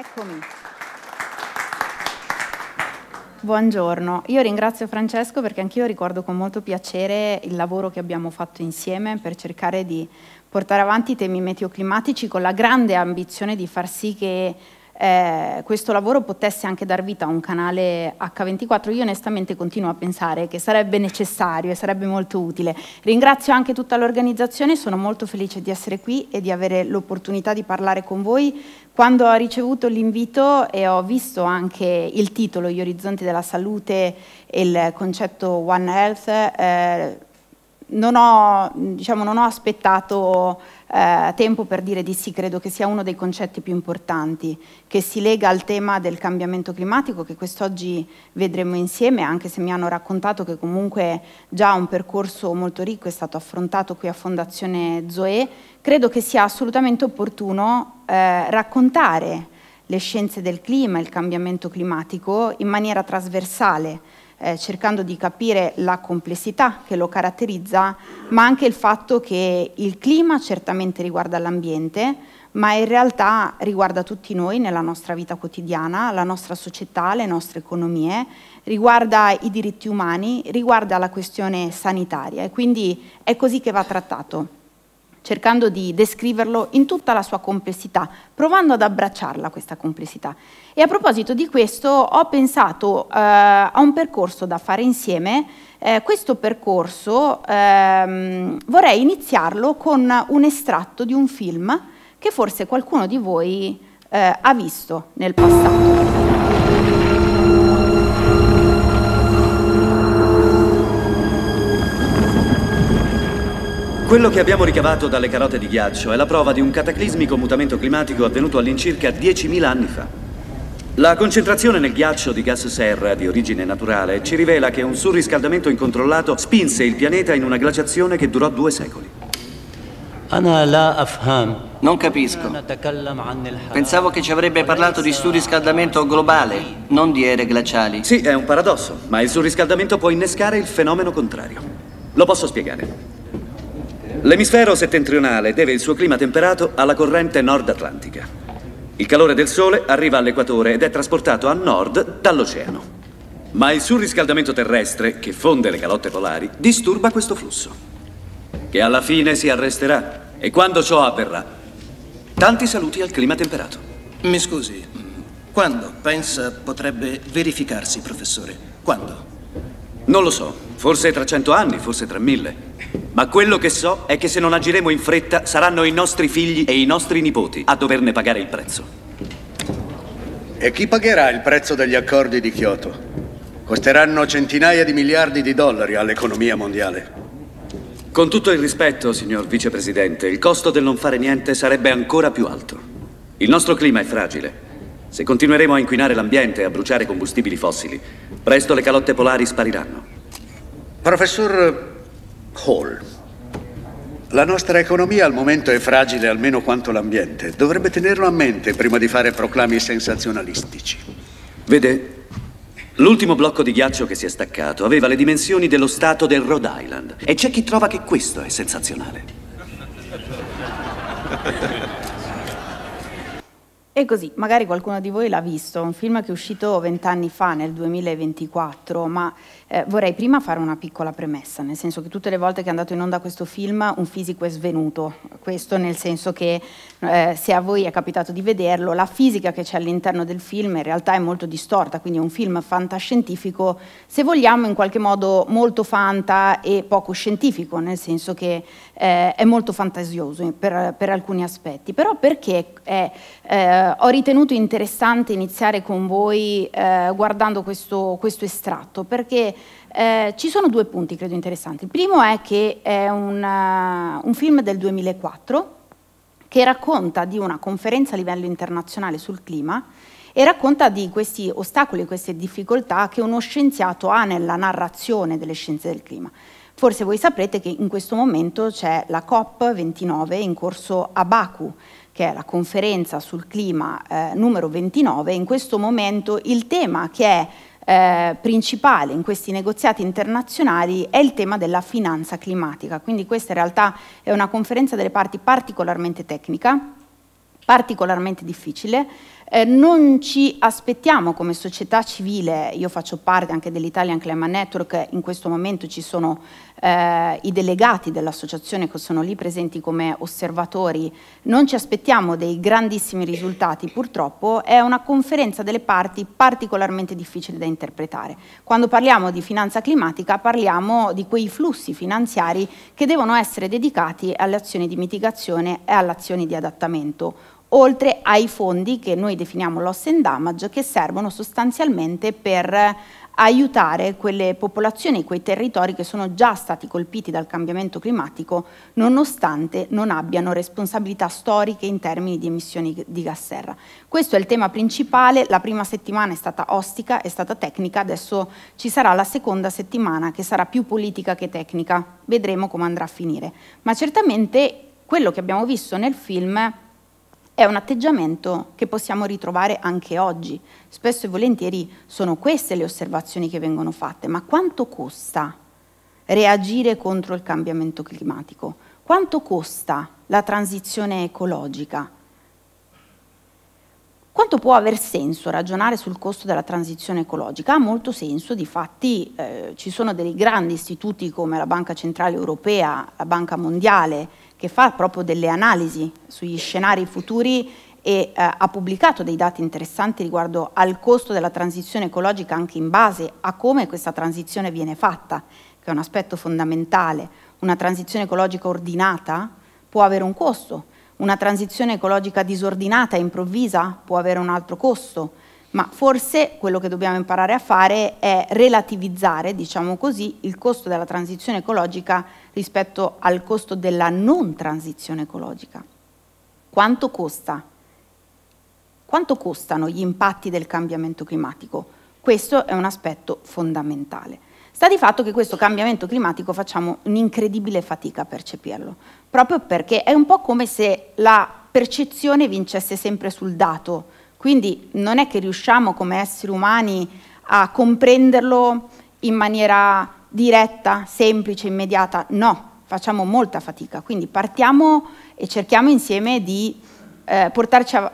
Eccomi. Buongiorno, io ringrazio Francesco perché anch'io ricordo con molto piacere il lavoro che abbiamo fatto insieme per cercare di portare avanti i temi meteoclimatici con la grande ambizione di far sì che eh, questo lavoro potesse anche dar vita a un canale H24, io onestamente continuo a pensare che sarebbe necessario e sarebbe molto utile. Ringrazio anche tutta l'organizzazione, sono molto felice di essere qui e di avere l'opportunità di parlare con voi. Quando ho ricevuto l'invito e ho visto anche il titolo Gli orizzonti della salute e il concetto One Health, eh, non, ho, diciamo, non ho aspettato eh, tempo per dire di sì, credo che sia uno dei concetti più importanti, che si lega al tema del cambiamento climatico che quest'oggi vedremo insieme, anche se mi hanno raccontato che comunque già un percorso molto ricco è stato affrontato qui a Fondazione Zoe, credo che sia assolutamente opportuno eh, raccontare le scienze del clima, il cambiamento climatico in maniera trasversale eh, cercando di capire la complessità che lo caratterizza, ma anche il fatto che il clima certamente riguarda l'ambiente, ma in realtà riguarda tutti noi nella nostra vita quotidiana, la nostra società, le nostre economie, riguarda i diritti umani, riguarda la questione sanitaria e quindi è così che va trattato cercando di descriverlo in tutta la sua complessità, provando ad abbracciarla questa complessità. E a proposito di questo ho pensato eh, a un percorso da fare insieme. Eh, questo percorso ehm, vorrei iniziarlo con un estratto di un film che forse qualcuno di voi eh, ha visto nel passato. Quello che abbiamo ricavato dalle carote di ghiaccio è la prova di un cataclismico mutamento climatico avvenuto all'incirca 10.000 anni fa. La concentrazione nel ghiaccio di gas serra di origine naturale ci rivela che un surriscaldamento incontrollato spinse il pianeta in una glaciazione che durò due secoli. Non capisco. Pensavo che ci avrebbe parlato di surriscaldamento globale, non di ere glaciali. Sì, è un paradosso, ma il surriscaldamento può innescare il fenomeno contrario. Lo posso spiegare. L'emisfero settentrionale deve il suo clima temperato alla corrente nord-atlantica. Il calore del Sole arriva all'equatore ed è trasportato a nord dall'oceano. Ma il surriscaldamento terrestre, che fonde le calotte polari, disturba questo flusso, che alla fine si arresterà. E quando ciò avverrà, tanti saluti al clima temperato. Mi scusi, quando pensa potrebbe verificarsi, professore? Quando? Non lo so, forse tra cento anni, forse tra mille. Ma quello che so è che se non agiremo in fretta saranno i nostri figli e i nostri nipoti a doverne pagare il prezzo. E chi pagherà il prezzo degli accordi di Kyoto? Costeranno centinaia di miliardi di dollari all'economia mondiale. Con tutto il rispetto, signor Vicepresidente, il costo del non fare niente sarebbe ancora più alto. Il nostro clima è fragile. Se continueremo a inquinare l'ambiente e a bruciare combustibili fossili, presto le calotte polari spariranno. Professor Hall. La nostra economia al momento è fragile almeno quanto l'ambiente. Dovrebbe tenerlo a mente prima di fare proclami sensazionalistici. Vede, l'ultimo blocco di ghiaccio che si è staccato aveva le dimensioni dello stato del Rhode Island e c'è chi trova che questo è sensazionale. E così, magari qualcuno di voi l'ha visto, un film che è uscito vent'anni fa, nel 2024, ma eh, vorrei prima fare una piccola premessa, nel senso che tutte le volte che è andato in onda questo film un fisico è svenuto, questo nel senso che eh, se a voi è capitato di vederlo, la fisica che c'è all'interno del film in realtà è molto distorta, quindi è un film fantascientifico, se vogliamo in qualche modo molto fanta e poco scientifico, nel senso che eh, è molto fantasioso per, per, alcuni aspetti, però perché è, eh, ho ritenuto interessante iniziare con voi eh, guardando questo, questo estratto, perché eh, ci sono due punti credo interessanti. Il primo è che è una, eh, un film del 2004 che racconta di una conferenza a livello internazionale sul clima e racconta di questi ostacoli, queste difficoltà che uno scienziato ha nella narrazione delle scienze del clima. Forse voi saprete che in questo momento c'è la COP29 in corso a Baku, che è la conferenza sul clima eh, numero 29, in questo momento il tema che è eh, principale in questi negoziati internazionali è il tema della finanza climatica, quindi questa in realtà è una conferenza delle parti particolarmente tecnica, particolarmente difficile. Eh, non ci aspettiamo come società civile, io faccio parte anche dell'Italian Climate Network, in questo momento ci sono eh, i delegati dell'associazione che sono lì presenti come osservatori, non ci aspettiamo dei grandissimi risultati, purtroppo è una conferenza delle parti particolarmente difficile da interpretare. Quando parliamo di finanza climatica parliamo di quei flussi finanziari che devono essere dedicati alle azioni di mitigazione e alle azioni di adattamento oltre ai fondi che noi definiamo loss and damage, che servono sostanzialmente per aiutare quelle popolazioni, quei territori che sono già stati colpiti dal cambiamento climatico nonostante non abbiano responsabilità storiche in termini di emissioni di gas serra. Questo è il tema principale, la prima settimana è stata ostica, è stata tecnica, adesso ci sarà la seconda settimana che sarà più politica che tecnica, vedremo come andrà a finire. Ma certamente quello che abbiamo visto nel film è un atteggiamento che possiamo ritrovare anche oggi. Spesso e volentieri sono queste le osservazioni che vengono fatte, ma quanto costa reagire contro il cambiamento climatico? Quanto costa la transizione ecologica? Quanto può aver senso ragionare sul costo della transizione ecologica? Ha molto senso, difatti eh, ci sono dei grandi istituti come la Banca Centrale Europea, la Banca Mondiale che fa proprio delle analisi sugli scenari futuri e eh, ha pubblicato dei dati interessanti riguardo al costo della transizione ecologica anche in base a come questa transizione viene fatta, che è un aspetto fondamentale. Una transizione ecologica ordinata può avere un costo, una transizione ecologica disordinata e improvvisa può avere un altro costo, ma forse quello che dobbiamo imparare a fare è relativizzare, diciamo così, il costo della transizione ecologica rispetto al costo della non transizione ecologica. Quanto costa? Quanto costano gli impatti del cambiamento climatico? Questo è un aspetto fondamentale. Sta di fatto che questo cambiamento climatico facciamo un'incredibile fatica a percepirlo, proprio perché è un po' come se la percezione vincesse sempre sul dato, quindi non è che riusciamo come esseri umani a comprenderlo in maniera diretta, semplice, immediata, no, facciamo molta fatica. Quindi partiamo e cerchiamo insieme di eh, portarci a,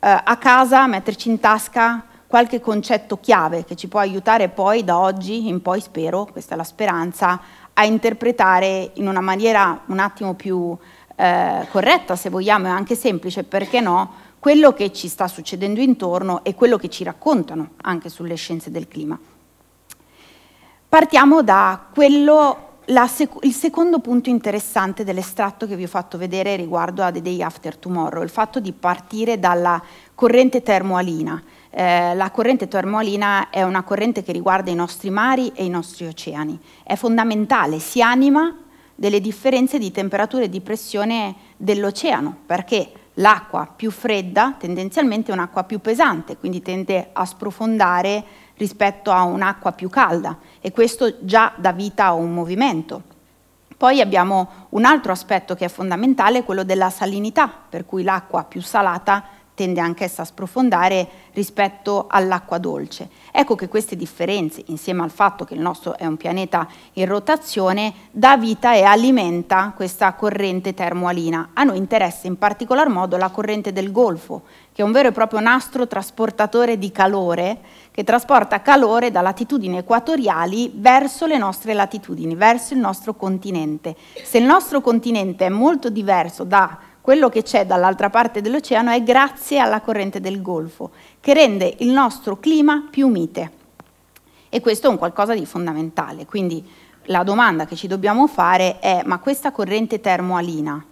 eh, a casa, metterci in tasca qualche concetto chiave che ci può aiutare poi da oggi in poi, spero, questa è la speranza, a interpretare in una maniera un attimo più eh, corretta, se vogliamo, e anche semplice, perché no, quello che ci sta succedendo intorno e quello che ci raccontano anche sulle scienze del clima. Partiamo da quello la, il secondo punto interessante dell'estratto che vi ho fatto vedere riguardo a The Day After Tomorrow, il fatto di partire dalla corrente termoalina. Eh, la corrente termoalina è una corrente che riguarda i nostri mari e i nostri oceani. È fondamentale, si anima delle differenze di temperatura e di pressione dell'oceano, perché L'acqua più fredda tendenzialmente è un'acqua più pesante, quindi tende a sprofondare rispetto a un'acqua più calda e questo già dà vita a un movimento. Poi abbiamo un altro aspetto che è fondamentale, quello della salinità, per cui l'acqua più salata tende anch'essa a sprofondare rispetto all'acqua dolce. Ecco che queste differenze, insieme al fatto che il nostro è un pianeta in rotazione, dà vita e alimenta questa corrente termoalina. A noi interessa in particolar modo la corrente del Golfo, che è un vero e proprio nastro trasportatore di calore, che trasporta calore da latitudini equatoriali verso le nostre latitudini, verso il nostro continente. Se il nostro continente è molto diverso da quello che c'è dall'altra parte dell'oceano è grazie alla corrente del Golfo, che rende il nostro clima più mite. E questo è un qualcosa di fondamentale, quindi la domanda che ci dobbiamo fare è ma questa corrente termoalina,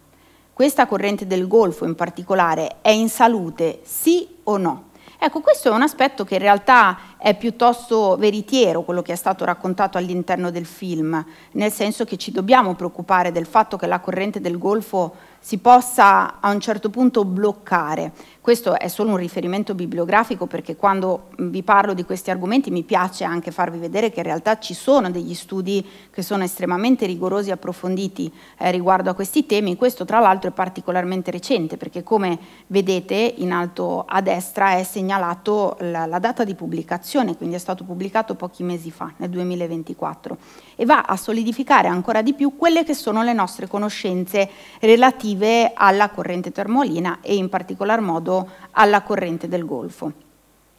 questa corrente del Golfo in particolare, è in salute sì o no? Ecco, questo è un aspetto che in realtà è piuttosto veritiero, quello che è stato raccontato all'interno del film, nel senso che ci dobbiamo preoccupare del fatto che la corrente del Golfo si possa a un certo punto bloccare questo è solo un riferimento bibliografico perché quando vi parlo di questi argomenti mi piace anche farvi vedere che in realtà ci sono degli studi che sono estremamente rigorosi e approfonditi eh, riguardo a questi temi. Questo tra l'altro è particolarmente recente perché come vedete in alto a destra è segnalato la, la data di pubblicazione, quindi è stato pubblicato pochi mesi fa, nel 2024, e va a solidificare ancora di più quelle che sono le nostre conoscenze relative alla corrente termolina e in particolar modo mondo alla corrente del Golfo.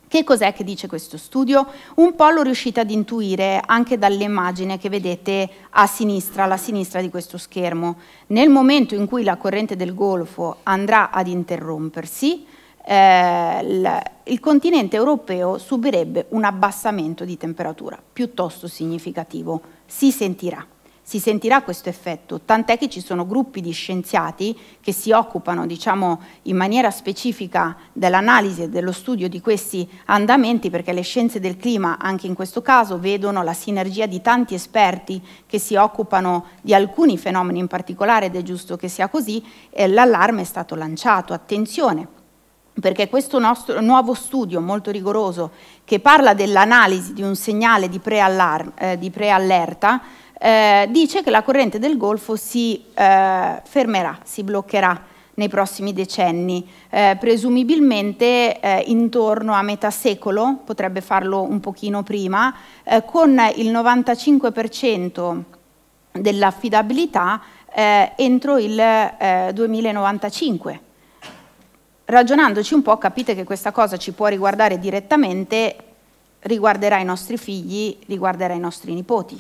Che cos'è che dice questo studio? Un po' lo riuscite ad intuire anche dall'immagine che vedete a sinistra, alla sinistra di questo schermo. Nel momento in cui la corrente del Golfo andrà ad interrompersi, eh, il continente europeo subirebbe un abbassamento di temperatura piuttosto significativo, si sentirà si sentirà questo effetto, tant'è che ci sono gruppi di scienziati che si occupano diciamo, in maniera specifica dell'analisi e dello studio di questi andamenti perché le scienze del clima anche in questo caso vedono la sinergia di tanti esperti che si occupano di alcuni fenomeni in particolare ed è giusto che sia così, l'allarme è stato lanciato, attenzione perché questo nostro nuovo studio molto rigoroso che parla dell'analisi di un segnale di eh, preallerta, eh, eh, dice che la corrente del Golfo si eh, fermerà, si bloccherà nei prossimi decenni, eh, presumibilmente eh, intorno a metà secolo, potrebbe farlo un pochino prima, eh, con il 95% dell'affidabilità eh, entro il 2095. Eh, Ragionandoci un po' capite che questa cosa ci può riguardare direttamente, riguarderà i nostri figli, riguarderà i nostri nipoti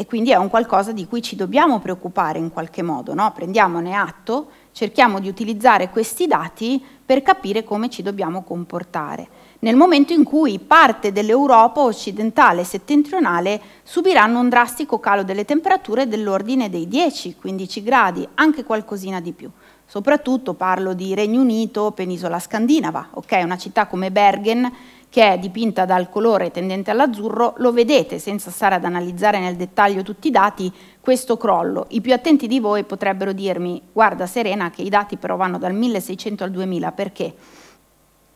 e quindi è un qualcosa di cui ci dobbiamo preoccupare in qualche modo, no? prendiamone atto, cerchiamo di utilizzare questi dati per capire come ci dobbiamo comportare, nel momento in cui parte dell'Europa occidentale e settentrionale subiranno un drastico calo delle temperature dell'ordine dei 10-15 gradi, anche qualcosina di più. Soprattutto parlo di Regno Unito, penisola scandinava, ok? Una città come Bergen che è dipinta dal colore tendente all'azzurro, lo vedete senza stare ad analizzare nel dettaglio tutti i dati, questo crollo. I più attenti di voi potrebbero dirmi guarda Serena che i dati però vanno dal 1600 al 2000 perché?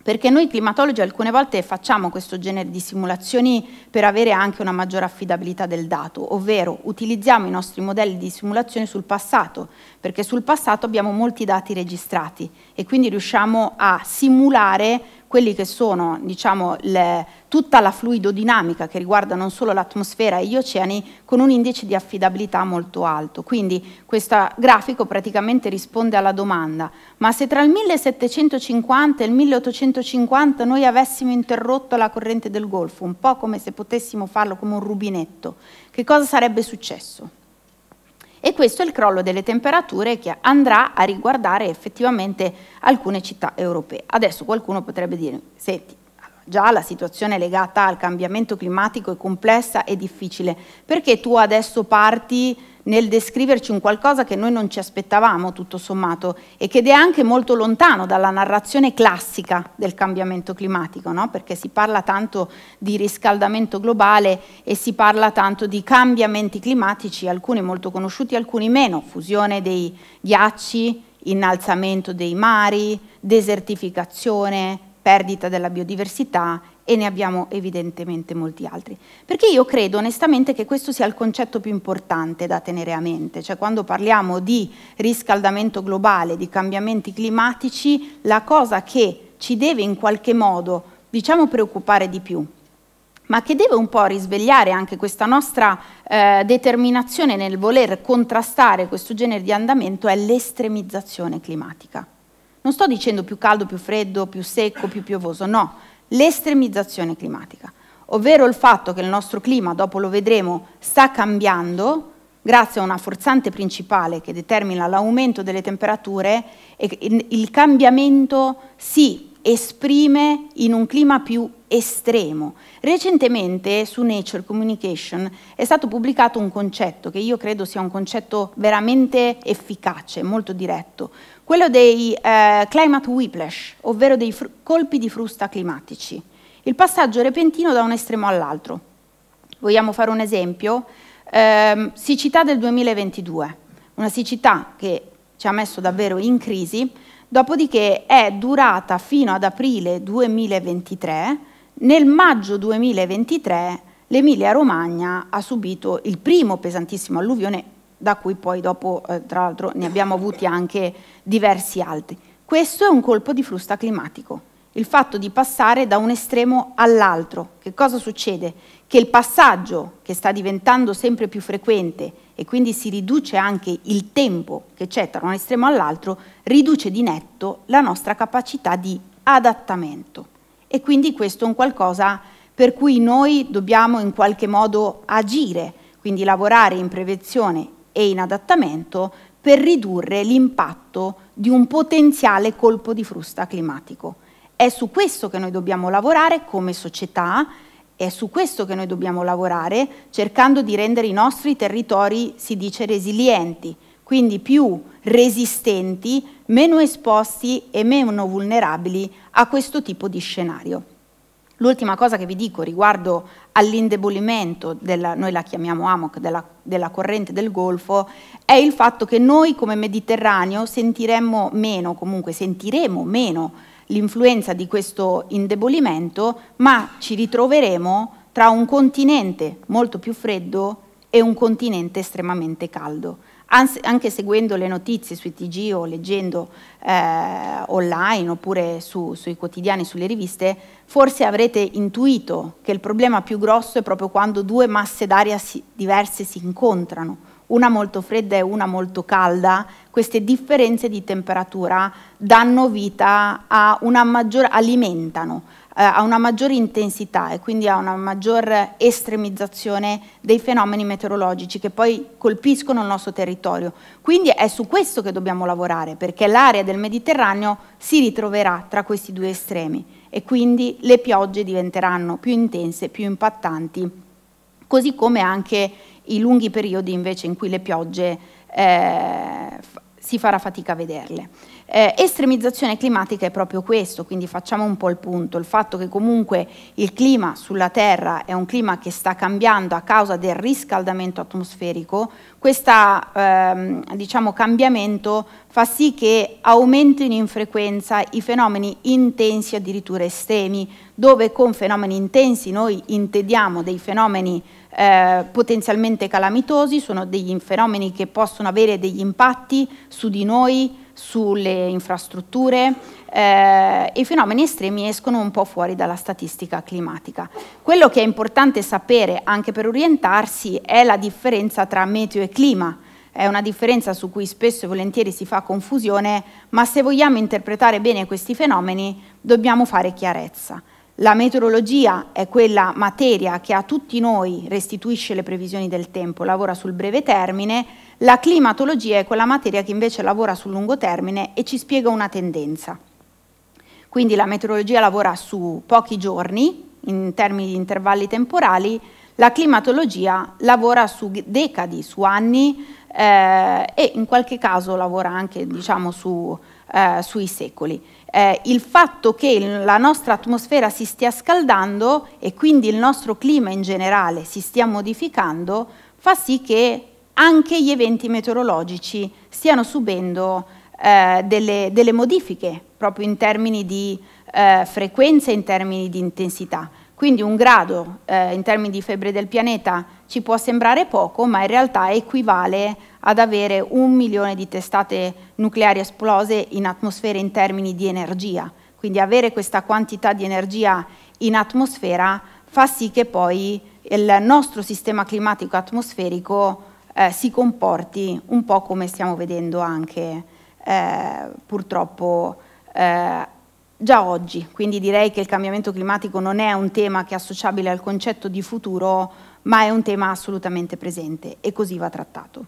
perché noi climatologi alcune volte facciamo questo genere di simulazioni per avere anche una maggiore affidabilità del dato, ovvero utilizziamo i nostri modelli di simulazione sul passato, perché sul passato abbiamo molti dati registrati e quindi riusciamo a simulare quelli che sono diciamo, le, tutta la fluidodinamica che riguarda non solo l'atmosfera e gli oceani con un indice di affidabilità molto alto. Quindi questo grafico praticamente risponde alla domanda, ma se tra il 1750 e il 1850 noi avessimo interrotto la corrente del Golfo, un po' come se potessimo farlo come un rubinetto, che cosa sarebbe successo? e questo è il crollo delle temperature che andrà a riguardare effettivamente alcune città europee. Adesso qualcuno potrebbe dire, senti, già la situazione legata al cambiamento climatico è complessa e difficile, perché tu adesso parti nel descriverci un qualcosa che noi non ci aspettavamo, tutto sommato, e che è anche molto lontano dalla narrazione classica del cambiamento climatico, no? perché si parla tanto di riscaldamento globale e si parla tanto di cambiamenti climatici, alcuni molto conosciuti, alcuni meno, fusione dei ghiacci, innalzamento dei mari, desertificazione, perdita della biodiversità e ne abbiamo evidentemente molti altri. Perché io credo onestamente che questo sia il concetto più importante da tenere a mente, cioè quando parliamo di riscaldamento globale, di cambiamenti climatici, la cosa che ci deve in qualche modo, diciamo, preoccupare di più ma che deve un po' risvegliare anche questa nostra eh, determinazione nel voler contrastare questo genere di andamento è l'estremizzazione climatica. Non sto dicendo più caldo, più freddo, più secco, più piovoso, no, l'estremizzazione climatica, ovvero il fatto che il nostro clima, dopo lo vedremo, sta cambiando grazie a una forzante principale che determina l'aumento delle temperature e il cambiamento si esprime in un clima più estremo. Recentemente su Nature Communication è stato pubblicato un concetto che io credo sia un concetto veramente efficace, molto diretto, quello dei eh, climate whiplash, ovvero dei colpi di frusta climatici, il passaggio repentino da un estremo all'altro. Vogliamo fare un esempio? Eh, siccità del 2022, una siccità che ci ha messo davvero in crisi, dopodiché è durata fino ad aprile 2023, nel maggio 2023 l'Emilia Romagna ha subito il primo pesantissimo alluvione da cui poi dopo, eh, tra l'altro, ne abbiamo avuti anche diversi altri. Questo è un colpo di frusta climatico, il fatto di passare da un estremo all'altro. Che cosa succede? Che il passaggio, che sta diventando sempre più frequente e quindi si riduce anche il tempo che c'è tra un estremo all'altro, riduce di netto la nostra capacità di adattamento. E quindi questo è un qualcosa per cui noi dobbiamo in qualche modo agire, quindi lavorare in prevenzione e in adattamento per ridurre l'impatto di un potenziale colpo di frusta climatico. È su questo che noi dobbiamo lavorare come società, è su questo che noi dobbiamo lavorare cercando di rendere i nostri territori, si dice, resilienti, quindi più resistenti, meno esposti e meno vulnerabili a questo tipo di scenario. L'ultima cosa che vi dico riguardo all'indebolimento, della, noi la chiamiamo AMOC, della, della, corrente del Golfo, è il fatto che noi come Mediterraneo sentiremmo meno, comunque sentiremo meno l'influenza di questo indebolimento, ma ci ritroveremo tra un continente molto più freddo e un continente estremamente caldo anche seguendo le notizie sui TG o leggendo eh, online oppure su, sui quotidiani, sulle riviste, forse avrete intuito che il problema più grosso è proprio quando due masse d'aria si, diverse si incontrano, una molto fredda e una molto calda, queste differenze di temperatura danno vita a una maggiore, alimentano eh, a una maggiore intensità e quindi a una maggior estremizzazione dei fenomeni meteorologici che poi colpiscono il nostro territorio. Quindi è su questo che dobbiamo lavorare, perché l'area del Mediterraneo si ritroverà tra questi due estremi e quindi le piogge diventeranno più intense, più impattanti, così come anche i lunghi periodi invece in cui le piogge eh, si farà fatica a vederle. Eh, estremizzazione climatica è proprio questo, quindi facciamo un po' il punto, il fatto che comunque il clima sulla Terra è un clima che sta cambiando a causa del riscaldamento atmosferico, questo ehm, diciamo, cambiamento fa sì che aumentino in frequenza i fenomeni intensi, addirittura estremi, dove con fenomeni intensi noi intendiamo dei fenomeni eh, potenzialmente calamitosi, sono degli fenomeni che possono avere degli impatti su di noi, sulle infrastrutture, eh, i fenomeni estremi escono un po' fuori dalla statistica climatica. Quello che è importante sapere anche per orientarsi è la differenza tra meteo e clima, è una differenza su cui spesso e volentieri si fa confusione, ma se vogliamo interpretare bene questi fenomeni dobbiamo fare chiarezza. La meteorologia è quella materia che a tutti noi restituisce le previsioni del tempo, lavora sul breve termine, la climatologia è quella materia che invece lavora sul lungo termine e ci spiega una tendenza. Quindi la meteorologia lavora su pochi giorni in termini di intervalli temporali, la climatologia lavora su decadi, su anni eh, e in qualche caso lavora anche diciamo, su, eh, sui secoli eh, il fatto che la nostra atmosfera si stia scaldando e quindi il nostro clima in generale si stia modificando fa sì che anche gli eventi meteorologici stiano subendo eh, delle, delle, modifiche proprio in termini di eh, frequenza, in termini di intensità. Quindi un grado eh, in termini di febbre del pianeta ci può sembrare poco, ma in realtà equivale ad avere un milione di testate nucleari esplose in atmosfera in termini di energia. Quindi avere questa quantità di energia in atmosfera fa sì che poi il nostro sistema climatico atmosferico eh, si comporti un po' come stiamo vedendo anche eh, purtroppo eh, già oggi. Quindi direi che il cambiamento climatico non è un tema che è associabile al concetto di futuro, ma è un tema assolutamente presente e così va trattato.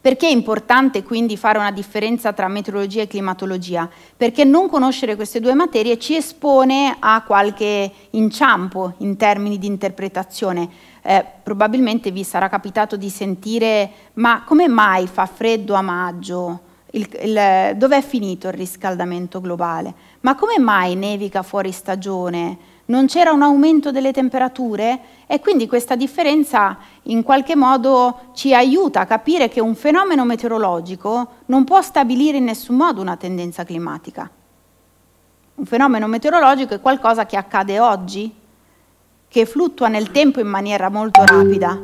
Perché è importante quindi fare una differenza tra meteorologia e climatologia? Perché non conoscere queste due materie ci espone a qualche inciampo in termini di interpretazione. Eh, probabilmente vi sarà capitato di sentire ma come mai fa freddo a maggio? dove è finito il riscaldamento globale? Ma come mai nevica fuori stagione? non c'era un aumento delle temperature e quindi questa differenza in qualche modo ci aiuta a capire che un fenomeno meteorologico non può stabilire in nessun modo una tendenza climatica. Un fenomeno meteorologico è qualcosa che accade oggi, che fluttua nel tempo in maniera molto rapida.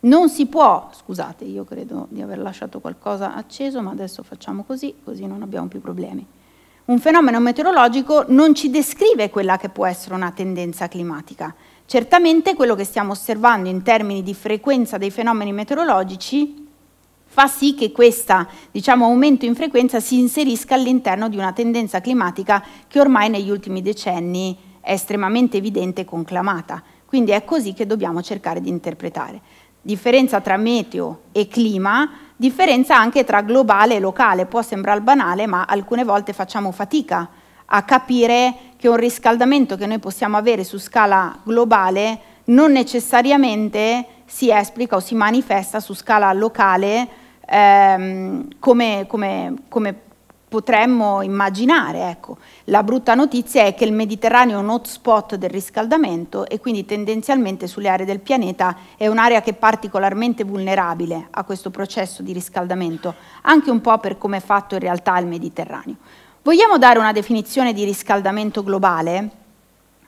Non si può, scusate, io credo di aver lasciato qualcosa acceso, ma adesso facciamo così, così non abbiamo più problemi. Un fenomeno meteorologico non ci descrive quella che può essere una tendenza climatica. Certamente quello che stiamo osservando in termini di frequenza dei fenomeni meteorologici fa sì che questo diciamo, aumento in frequenza si inserisca all'interno di una tendenza climatica che ormai negli ultimi decenni è estremamente evidente e conclamata. Quindi è così che dobbiamo cercare di interpretare. Differenza tra meteo e clima Differenza anche tra globale e locale, può sembrare banale, ma alcune volte facciamo fatica a capire che un riscaldamento che noi possiamo avere su scala globale non necessariamente si esplica o si manifesta su scala locale ehm, come, come, come potremmo immaginare. Ecco. La brutta notizia è che il Mediterraneo è un hotspot del riscaldamento e quindi tendenzialmente sulle aree del pianeta è un'area che è particolarmente vulnerabile a questo processo di riscaldamento, anche un po' per come è fatto in realtà il Mediterraneo. Vogliamo dare una definizione di riscaldamento globale?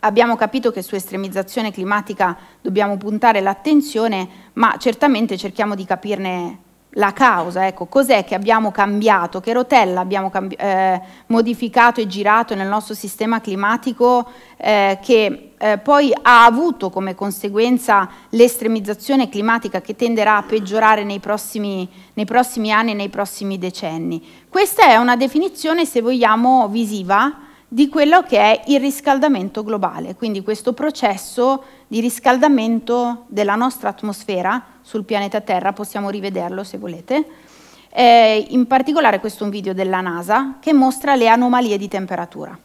Abbiamo capito che su estremizzazione climatica dobbiamo puntare l'attenzione, ma certamente cerchiamo di capirne la causa, ecco, cos'è che abbiamo cambiato, che rotella abbiamo eh, modificato e girato nel nostro sistema climatico eh, che eh, poi ha avuto come conseguenza l'estremizzazione climatica che tenderà a peggiorare nei prossimi, nei prossimi anni e nei prossimi decenni. Questa è una definizione, se vogliamo, visiva di quello che è il riscaldamento globale, quindi questo processo di riscaldamento della nostra atmosfera sul pianeta Terra, possiamo rivederlo se volete. Eh, in particolare questo è un video della NASA che mostra le anomalie di temperatura.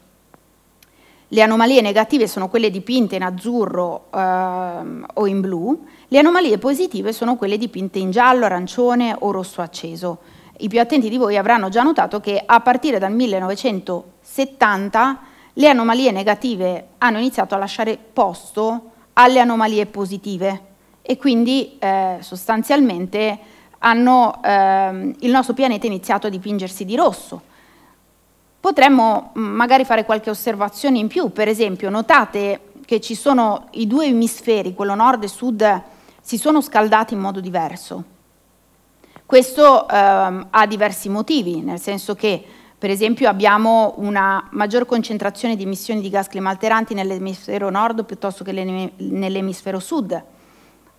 Le anomalie negative sono quelle dipinte in azzurro ehm, o in blu, le anomalie positive sono quelle dipinte in giallo, arancione o rosso acceso. I più attenti di voi avranno già notato che a partire dal 1970 le anomalie negative hanno iniziato a lasciare posto alle anomalie positive e quindi eh, sostanzialmente hanno, ehm, il nostro pianeta ha iniziato a dipingersi di rosso. Potremmo mm, magari fare qualche osservazione in più, per esempio notate che ci sono i due emisferi, quello nord e sud, si sono scaldati in modo diverso. Questo ehm, ha diversi motivi, nel senso che per esempio abbiamo una maggior concentrazione di emissioni di gas climalteranti nell'emisfero nord piuttosto che nell'emisfero sud.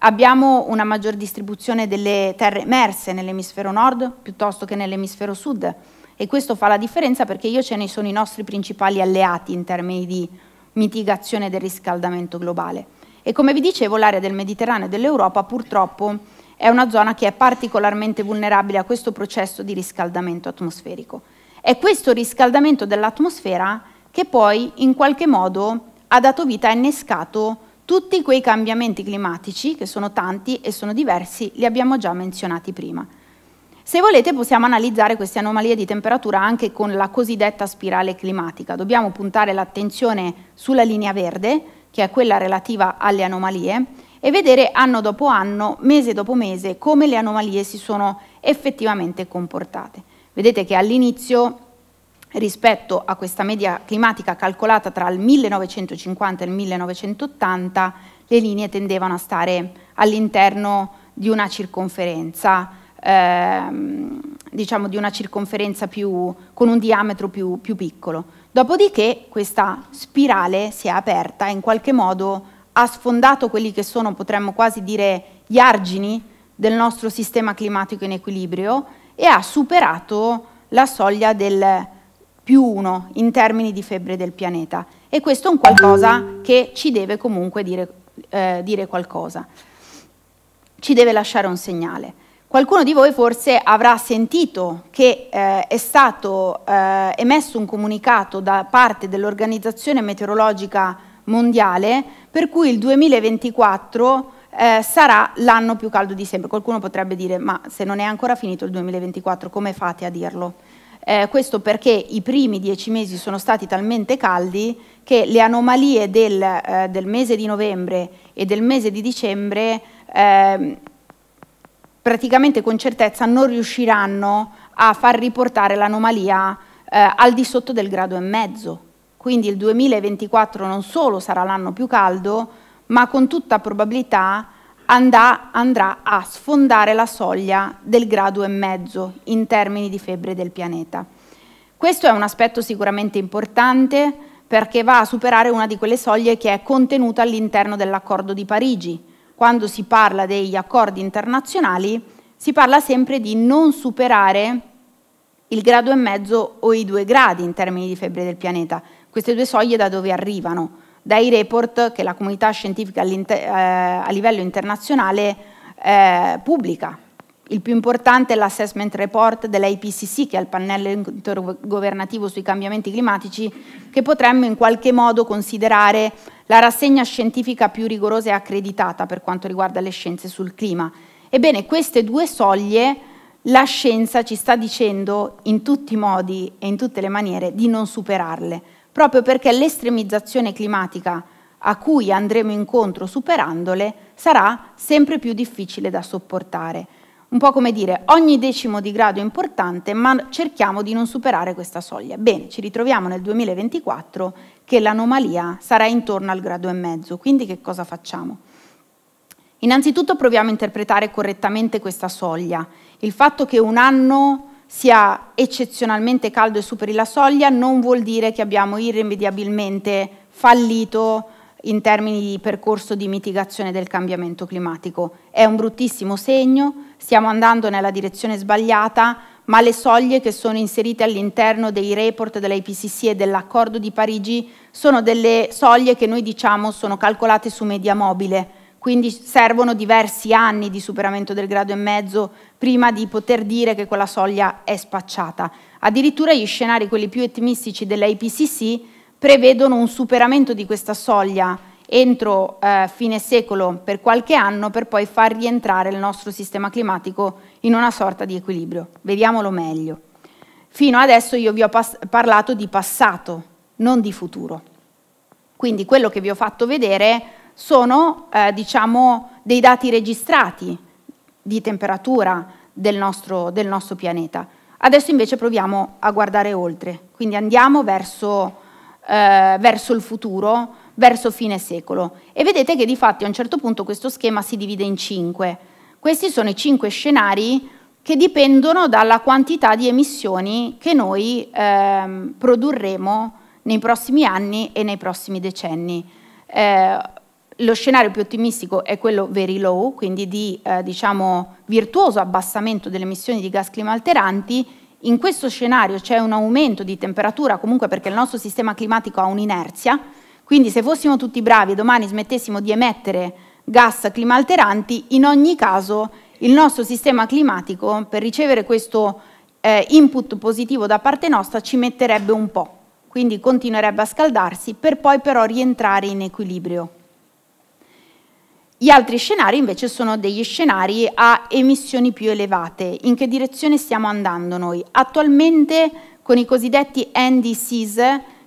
Abbiamo una maggior distribuzione delle terre emerse nell'emisfero nord piuttosto che nell'emisfero sud e questo fa la differenza perché io ce ne sono i nostri principali alleati in termini di mitigazione del riscaldamento globale. E come vi dicevo, l'area del Mediterraneo e dell'Europa purtroppo è una zona che è particolarmente vulnerabile a questo processo di riscaldamento atmosferico. È questo riscaldamento dell'atmosfera che poi in qualche modo ha dato vita, ha innescato tutti quei cambiamenti climatici, che sono tanti e sono diversi, li abbiamo già menzionati prima. Se volete possiamo analizzare queste anomalie di temperatura anche con la cosiddetta spirale climatica. Dobbiamo puntare l'attenzione sulla linea verde, che è quella relativa alle anomalie, e vedere anno dopo anno, mese dopo mese, come le anomalie si sono effettivamente comportate. Vedete che all'inizio rispetto a questa media climatica calcolata tra il 1950 e il 1980, le linee tendevano a stare all'interno di una circonferenza, ehm, diciamo di una circonferenza più, con un diametro più, più piccolo. Dopodiché questa spirale si è aperta e in qualche modo ha sfondato quelli che sono, potremmo quasi dire, gli argini del nostro sistema climatico in equilibrio e ha superato la soglia del più 1 in termini di febbre del pianeta e questo è un qualcosa che ci deve comunque dire, eh, dire qualcosa, ci deve lasciare un segnale. Qualcuno di voi forse avrà sentito che eh, è stato eh, emesso un comunicato da parte dell'Organizzazione Meteorologica Mondiale per cui il 2024 eh, sarà l'anno più caldo di sempre. Qualcuno potrebbe dire ma se non è ancora finito il 2024 come fate a dirlo? Eh, questo perché i primi dieci mesi sono stati talmente caldi che le anomalie del, eh, del mese di novembre e del mese di dicembre eh, praticamente con certezza non riusciranno a far riportare l'anomalia eh, al di sotto del grado e mezzo. Quindi il 2024 non solo sarà l'anno più caldo, ma con tutta probabilità andà, andrà a sfondare la soglia del grado e mezzo in termini di febbre del pianeta. Questo è un aspetto sicuramente importante perché va a superare una di quelle soglie che è contenuta all'interno dell'accordo di Parigi. Quando si parla degli accordi internazionali si parla sempre di non superare il grado e mezzo o i due gradi in termini di febbre del pianeta. Queste due soglie da dove arrivano? dai report che la comunità scientifica eh, a livello internazionale eh, pubblica. Il più importante è l'Assessment Report dell'IPCC, che è il pannello intergovernativo sui cambiamenti climatici, che potremmo in qualche modo considerare la rassegna scientifica più rigorosa e accreditata per quanto riguarda le scienze sul clima. Ebbene, queste due soglie la scienza ci sta dicendo in tutti i modi e in tutte le maniere di non superarle proprio perché l'estremizzazione climatica a cui andremo incontro superandole sarà sempre più difficile da sopportare. Un po' come dire, ogni decimo di grado è importante, ma cerchiamo di non superare questa soglia. Bene, ci ritroviamo nel 2024 che l'anomalia sarà intorno al grado e mezzo, quindi che cosa facciamo? Innanzitutto proviamo a interpretare correttamente questa soglia. Il fatto che un anno sia eccezionalmente caldo e superi la soglia non vuol dire che abbiamo irrimediabilmente fallito in termini di percorso di mitigazione del cambiamento climatico. È un bruttissimo segno, stiamo andando nella direzione sbagliata, ma le soglie che sono inserite all'interno dei report dell'IPCC e dell'accordo di Parigi sono delle soglie che noi diciamo sono calcolate su media mobile, quindi servono diversi anni di superamento del grado e mezzo prima di poter dire che quella soglia è spacciata. Addirittura gli scenari, quelli più ottimistici dell'IPCC, prevedono un superamento di questa soglia entro eh, fine secolo per qualche anno per poi far rientrare il nostro sistema climatico in una sorta di equilibrio. Vediamolo meglio. Fino adesso io vi ho parlato di passato, non di futuro. Quindi quello che vi ho fatto vedere sono eh, diciamo, dei dati registrati di temperatura del nostro, del nostro, pianeta. Adesso invece proviamo a guardare oltre, quindi andiamo verso, eh, verso il futuro, verso fine secolo. E vedete che di fatto a un certo punto questo schema si divide in cinque. Questi sono i cinque scenari che dipendono dalla quantità di emissioni che noi ehm, produrremo nei prossimi anni e nei prossimi decenni. Eh, lo scenario più ottimistico è quello very low, quindi di eh, diciamo, virtuoso abbassamento delle emissioni di gas climalteranti. In questo scenario c'è un aumento di temperatura comunque perché il nostro sistema climatico ha un'inerzia, quindi se fossimo tutti bravi e domani smettessimo di emettere gas climalteranti, in ogni caso il nostro sistema climatico per ricevere questo eh, input positivo da parte nostra ci metterebbe un po', quindi continuerebbe a scaldarsi per poi però rientrare in equilibrio. Gli altri scenari invece sono degli scenari a emissioni più elevate. In che direzione stiamo andando noi? Attualmente con i cosiddetti NDCs,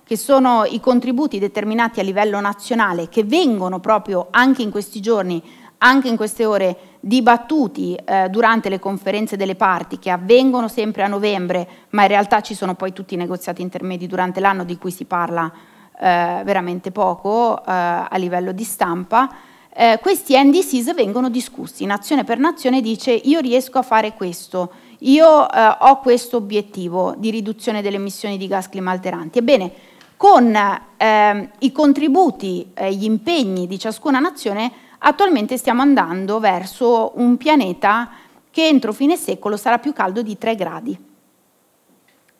che sono i contributi determinati a livello nazionale, che vengono proprio anche in questi giorni, anche in queste ore, dibattuti eh, durante le conferenze delle parti che avvengono sempre a novembre, ma in realtà ci sono poi tutti i negoziati intermedi durante l'anno di cui si parla eh, veramente poco eh, a livello di stampa eh, questi NDCs vengono discussi, nazione per nazione dice io riesco a fare questo, io eh, ho questo obiettivo di riduzione delle emissioni di gas climalteranti. Ebbene, con eh, i contributi, eh, gli impegni di ciascuna nazione, attualmente stiamo andando verso un pianeta che entro fine secolo sarà più caldo di 3 gradi.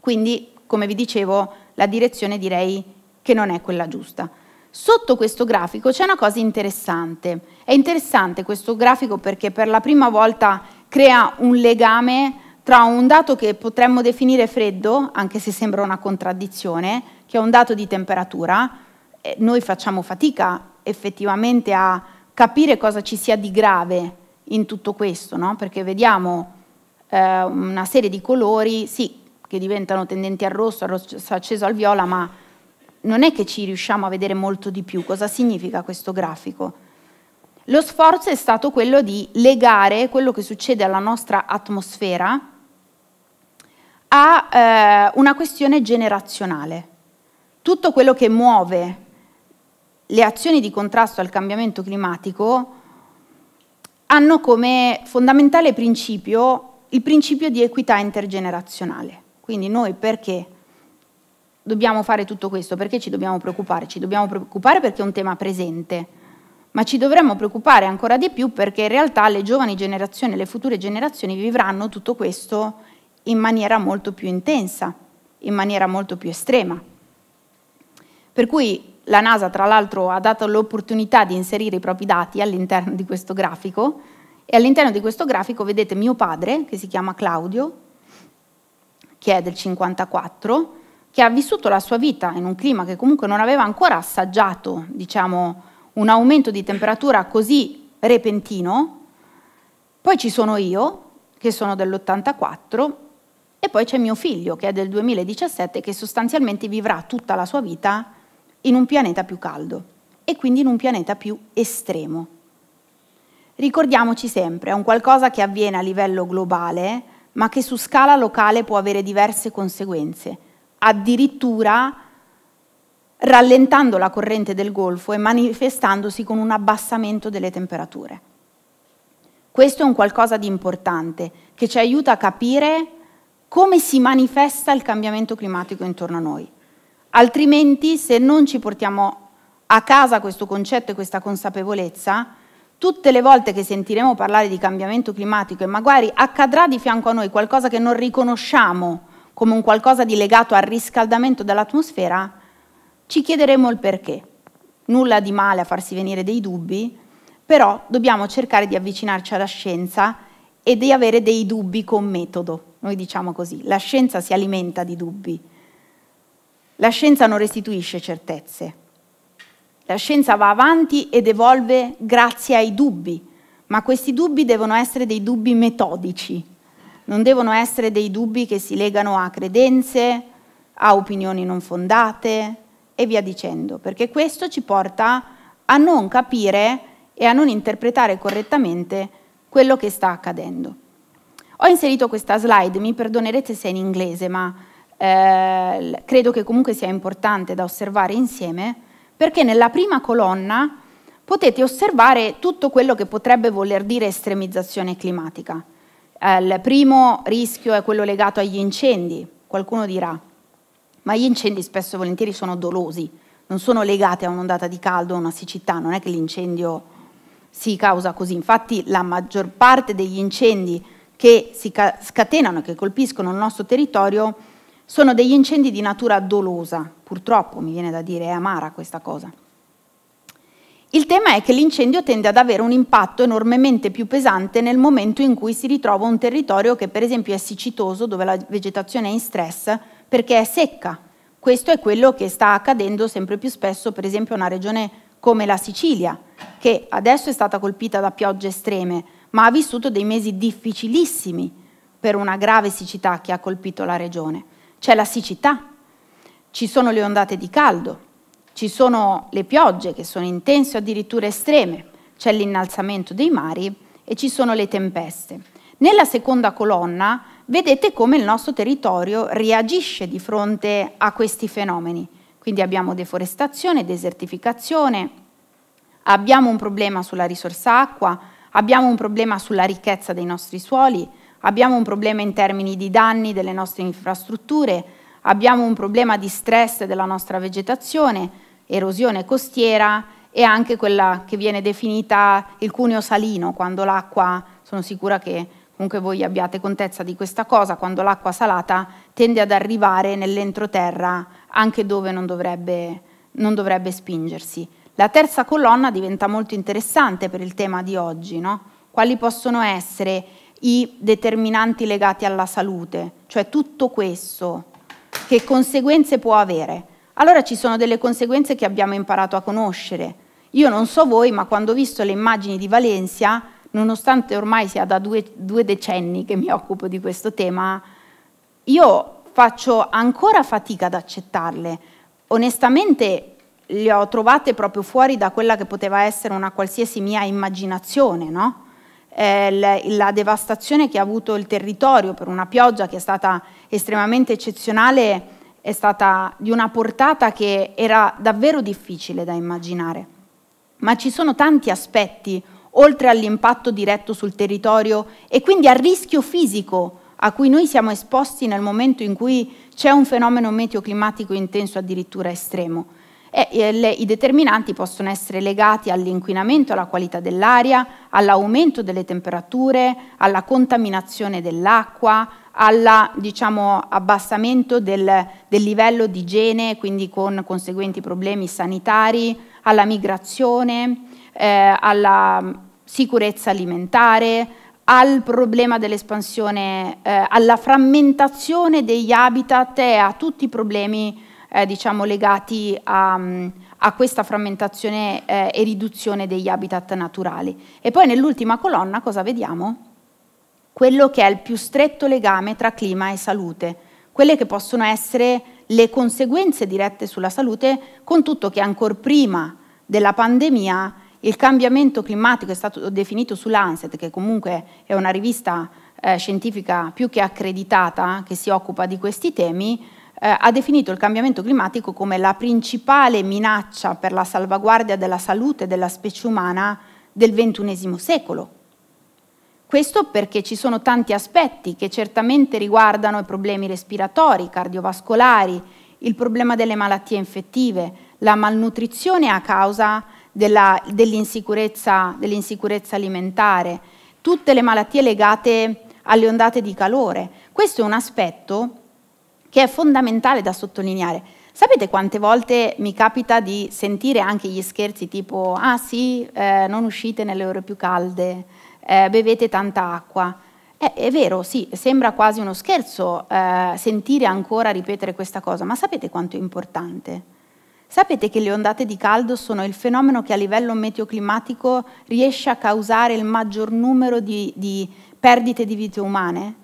Quindi, come vi dicevo, la direzione direi che non è quella giusta. Sotto questo grafico c'è una cosa interessante. È interessante questo grafico perché per la prima volta crea un legame tra un dato che potremmo definire freddo, anche se sembra una contraddizione, che è un dato di temperatura. Eh, noi facciamo fatica effettivamente a capire cosa ci sia di grave in tutto questo, no? perché vediamo eh, una serie di colori, sì, che diventano tendenti al rosso, al rosso acceso al viola, ma non è che ci riusciamo a vedere molto di più. Cosa significa questo grafico? Lo sforzo è stato quello di legare quello che succede alla nostra atmosfera a eh, una questione generazionale. Tutto quello che muove le azioni di contrasto al cambiamento climatico hanno come fondamentale principio il principio di equità intergenerazionale. Quindi noi perché dobbiamo fare tutto questo? Perché ci dobbiamo preoccupare? Ci dobbiamo preoccupare perché è un tema presente, ma ci dovremmo preoccupare ancora di più perché in realtà le giovani generazioni, le future generazioni vivranno tutto questo in maniera molto più intensa, in maniera molto più estrema. Per cui la NASA, tra l'altro, ha dato l'opportunità di inserire i propri dati all'interno di questo grafico e all'interno di questo grafico vedete mio padre, che si chiama Claudio, che è del 54, che ha vissuto la sua vita in un clima che comunque non aveva ancora assaggiato, diciamo, un aumento di temperatura così repentino. Poi ci sono io, che sono dell'84, e poi c'è mio figlio, che è del 2017, che sostanzialmente vivrà tutta la sua vita in un pianeta più caldo e quindi in un pianeta più estremo. Ricordiamoci sempre, è un qualcosa che avviene a livello globale, ma che su scala locale può avere diverse conseguenze addirittura rallentando la corrente del Golfo e manifestandosi con un abbassamento delle temperature. Questo è un qualcosa di importante che ci aiuta a capire come si manifesta il cambiamento climatico intorno a noi. Altrimenti, se non ci portiamo a casa questo concetto e questa consapevolezza, tutte le volte che sentiremo parlare di cambiamento climatico e magari accadrà di fianco a noi qualcosa che non riconosciamo come un qualcosa di legato al riscaldamento dell'atmosfera, ci chiederemo il perché. Nulla di male a farsi venire dei dubbi, però dobbiamo cercare di avvicinarci alla scienza e di avere dei dubbi con metodo. Noi diciamo così, la scienza si alimenta di dubbi. La scienza non restituisce certezze. La scienza va avanti ed evolve grazie ai dubbi, ma questi dubbi devono essere dei dubbi metodici, non devono essere dei dubbi che si legano a credenze, a opinioni non fondate e via dicendo, perché questo ci porta a non capire e a non interpretare correttamente quello che sta accadendo. Ho inserito questa slide, mi perdonerete se è in inglese, ma eh, credo che comunque sia importante da osservare insieme, perché nella prima colonna potete osservare tutto quello che potrebbe voler dire estremizzazione climatica. Eh, il primo rischio è quello legato agli incendi, qualcuno dirà, ma gli incendi spesso e volentieri sono dolosi, non sono legati a un'ondata di caldo o a una siccità, non è che l'incendio si causa così. Infatti la maggior parte degli incendi che si scatenano, che colpiscono il nostro territorio, sono degli incendi di natura dolosa, purtroppo mi viene da dire, è amara questa cosa. Il tema è che l'incendio tende ad avere un impatto enormemente più pesante nel momento in cui si ritrova un territorio che per esempio è siccitoso, dove la vegetazione è in stress, perché è secca. Questo è quello che sta accadendo sempre più spesso, per esempio, in una regione come la Sicilia, che adesso è stata colpita da piogge estreme, ma ha vissuto dei mesi difficilissimi per una grave siccità che ha colpito la regione. C'è la siccità, ci sono le ondate di caldo, ci sono le piogge che sono intense o addirittura estreme, c'è l'innalzamento dei mari e ci sono le tempeste. Nella seconda colonna vedete come il nostro territorio reagisce di fronte a questi fenomeni. Quindi abbiamo deforestazione, desertificazione, abbiamo un problema sulla risorsa acqua, abbiamo un problema sulla ricchezza dei nostri suoli, abbiamo un problema in termini di danni delle nostre infrastrutture, abbiamo un problema di stress della nostra vegetazione, erosione costiera e anche quella che viene definita il cuneo salino, quando l'acqua, sono sicura che comunque voi abbiate contezza di questa cosa, quando l'acqua salata tende ad arrivare nell'entroterra anche dove non dovrebbe, non dovrebbe spingersi. La terza colonna diventa molto interessante per il tema di oggi, no? quali possono essere i determinanti legati alla salute, cioè tutto questo, che conseguenze può avere allora ci sono delle conseguenze che abbiamo imparato a conoscere. Io non so voi, ma quando ho visto le immagini di Valencia, nonostante ormai sia da due, due decenni che mi occupo di questo tema, io faccio ancora fatica ad accettarle. Onestamente le ho trovate proprio fuori da quella che poteva essere una qualsiasi mia immaginazione, no? Eh, la devastazione che ha avuto il territorio per una pioggia che è stata estremamente eccezionale è stata di una portata che era davvero difficile da immaginare. Ma ci sono tanti aspetti, oltre all'impatto diretto sul territorio e quindi al rischio fisico a cui noi siamo esposti nel momento in cui c'è un fenomeno meteoclimatico intenso addirittura estremo. E le, I determinanti possono essere legati all'inquinamento, alla qualità dell'aria, all'aumento delle temperature, alla contaminazione dell'acqua, alla, diciamo, abbassamento del, del, livello di igiene, quindi con conseguenti problemi sanitari, alla migrazione, eh, alla mm, sicurezza alimentare, al problema dell'espansione, eh, alla frammentazione degli habitat e a tutti i problemi eh, diciamo, legati a, mm, a, questa frammentazione eh, e riduzione degli habitat naturali. E poi nell'ultima colonna cosa vediamo? quello che è il più stretto legame tra clima e salute, quelle che possono essere le conseguenze dirette sulla salute, con tutto che ancora prima della pandemia il cambiamento climatico è stato definito su Lancet, che comunque è una rivista eh, scientifica più che accreditata che si occupa di questi temi, eh, ha definito il cambiamento climatico come la principale minaccia per la salvaguardia della salute della specie umana del XXI secolo. Questo perché ci sono tanti aspetti che certamente riguardano i problemi respiratori, cardiovascolari, il problema delle malattie infettive, la malnutrizione a causa dell'insicurezza, dell alimentare, tutte le malattie legate alle ondate di calore. Questo è un aspetto che è fondamentale da sottolineare. Sapete quante volte mi capita di sentire anche gli scherzi tipo ah sì, eh, non uscite nelle ore più calde, eh, bevete tanta acqua. Eh, è vero, sì, sembra quasi uno scherzo eh, sentire ancora ripetere questa cosa, ma sapete quanto è importante? Sapete che le ondate di caldo sono il fenomeno che a livello meteoclimatico riesce a causare il maggior numero di, di perdite di vite umane?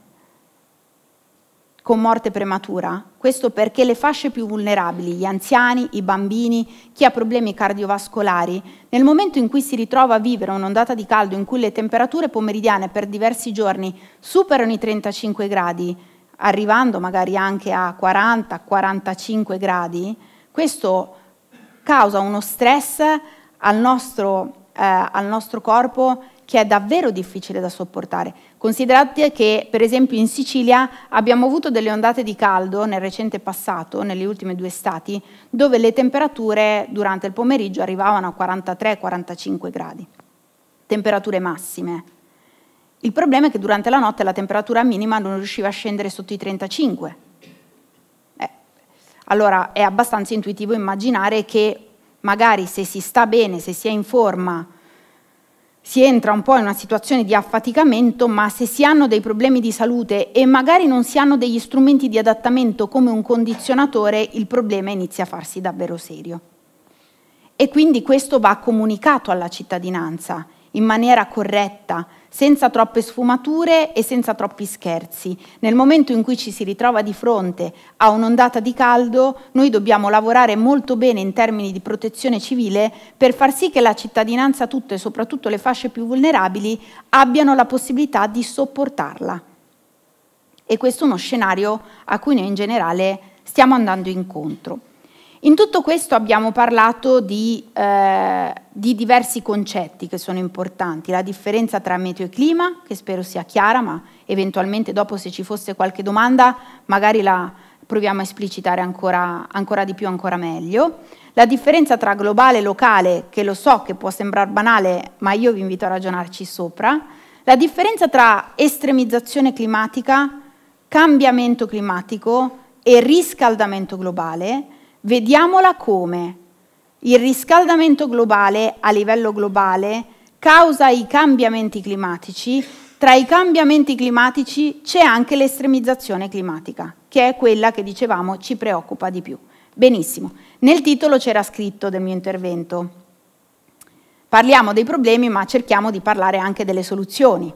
con morte prematura. Questo perché le fasce più vulnerabili, gli anziani, i bambini, chi ha problemi cardiovascolari, nel momento in cui si ritrova a vivere un'ondata di caldo in cui le temperature pomeridiane per diversi giorni superano i 35 gradi, arrivando magari anche a 40-45 gradi, questo causa uno stress al nostro, eh, al nostro corpo che è davvero difficile da sopportare. Considerate che, per esempio, in Sicilia abbiamo avuto delle ondate di caldo nel recente passato, nelle ultime due estati, dove le temperature durante il pomeriggio arrivavano a 43-45 gradi, temperature massime. Il problema è che durante la notte la temperatura minima non riusciva a scendere sotto i 35. Eh, allora è abbastanza intuitivo immaginare che magari se si sta bene, se si è in forma, si entra un po' in una situazione di affaticamento, ma se si hanno dei problemi di salute e magari non si hanno degli strumenti di adattamento come un condizionatore, il problema inizia a farsi davvero serio. E quindi questo va comunicato alla cittadinanza in maniera corretta, senza troppe sfumature e senza troppi scherzi. Nel momento in cui ci si ritrova di fronte a un'ondata di caldo, noi dobbiamo lavorare molto bene in termini di protezione civile per far sì che la cittadinanza tutta e soprattutto le fasce più vulnerabili abbiano la possibilità di sopportarla. E questo è uno scenario a cui noi in generale stiamo andando incontro. In tutto questo abbiamo parlato di, eh, di, diversi concetti che sono importanti, la differenza tra meteo e clima, che spero sia chiara, ma eventualmente dopo se ci fosse qualche domanda magari la proviamo a esplicitare ancora, ancora di più, ancora meglio. La differenza tra globale e locale, che lo so che può sembrare banale, ma io vi invito a ragionarci sopra. La differenza tra estremizzazione climatica, cambiamento climatico e riscaldamento globale Vediamola come. Il riscaldamento globale a livello globale causa i cambiamenti climatici. Tra i cambiamenti climatici c'è anche l'estremizzazione climatica, che è quella che dicevamo ci preoccupa di più. Benissimo, nel titolo c'era scritto del mio intervento. Parliamo dei problemi ma cerchiamo di parlare anche delle soluzioni.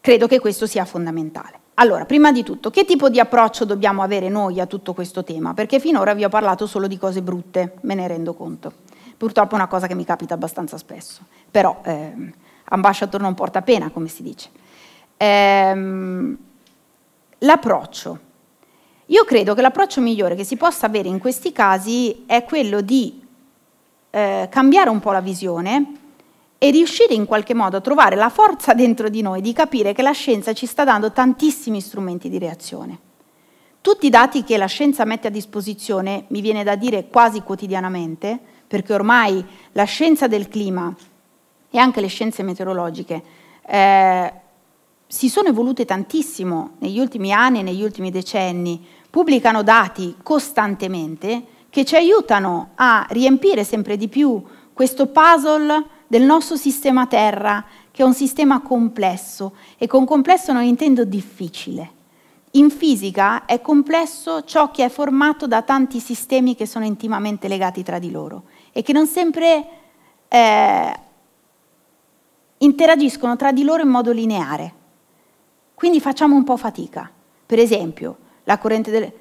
Credo che questo sia fondamentale. Allora, prima di tutto, che tipo di approccio dobbiamo avere noi a tutto questo tema? Perché finora vi ho parlato solo di cose brutte, me ne rendo conto. Purtroppo è una cosa che mi capita abbastanza spesso, però eh, ambasciatore non porta pena, come si dice. Ehm, l'approccio. Io credo che l'approccio migliore che si possa avere in questi casi è quello di eh, cambiare un po' la visione e riuscire in qualche modo a trovare la forza dentro di noi di capire che la scienza ci sta dando tantissimi strumenti di reazione. Tutti i dati che la scienza mette a disposizione, mi viene da dire quasi quotidianamente, perché ormai la scienza del clima e anche le scienze meteorologiche eh, si sono evolute tantissimo negli ultimi anni e negli ultimi decenni, pubblicano dati costantemente che ci aiutano a riempire sempre di più questo puzzle del nostro sistema Terra, che è un sistema complesso, e con complesso non intendo difficile. In fisica è complesso ciò che è formato da tanti sistemi che sono intimamente legati tra di loro e che non sempre eh, interagiscono tra di loro in modo lineare. Quindi facciamo un po' fatica. Per esempio, la, del...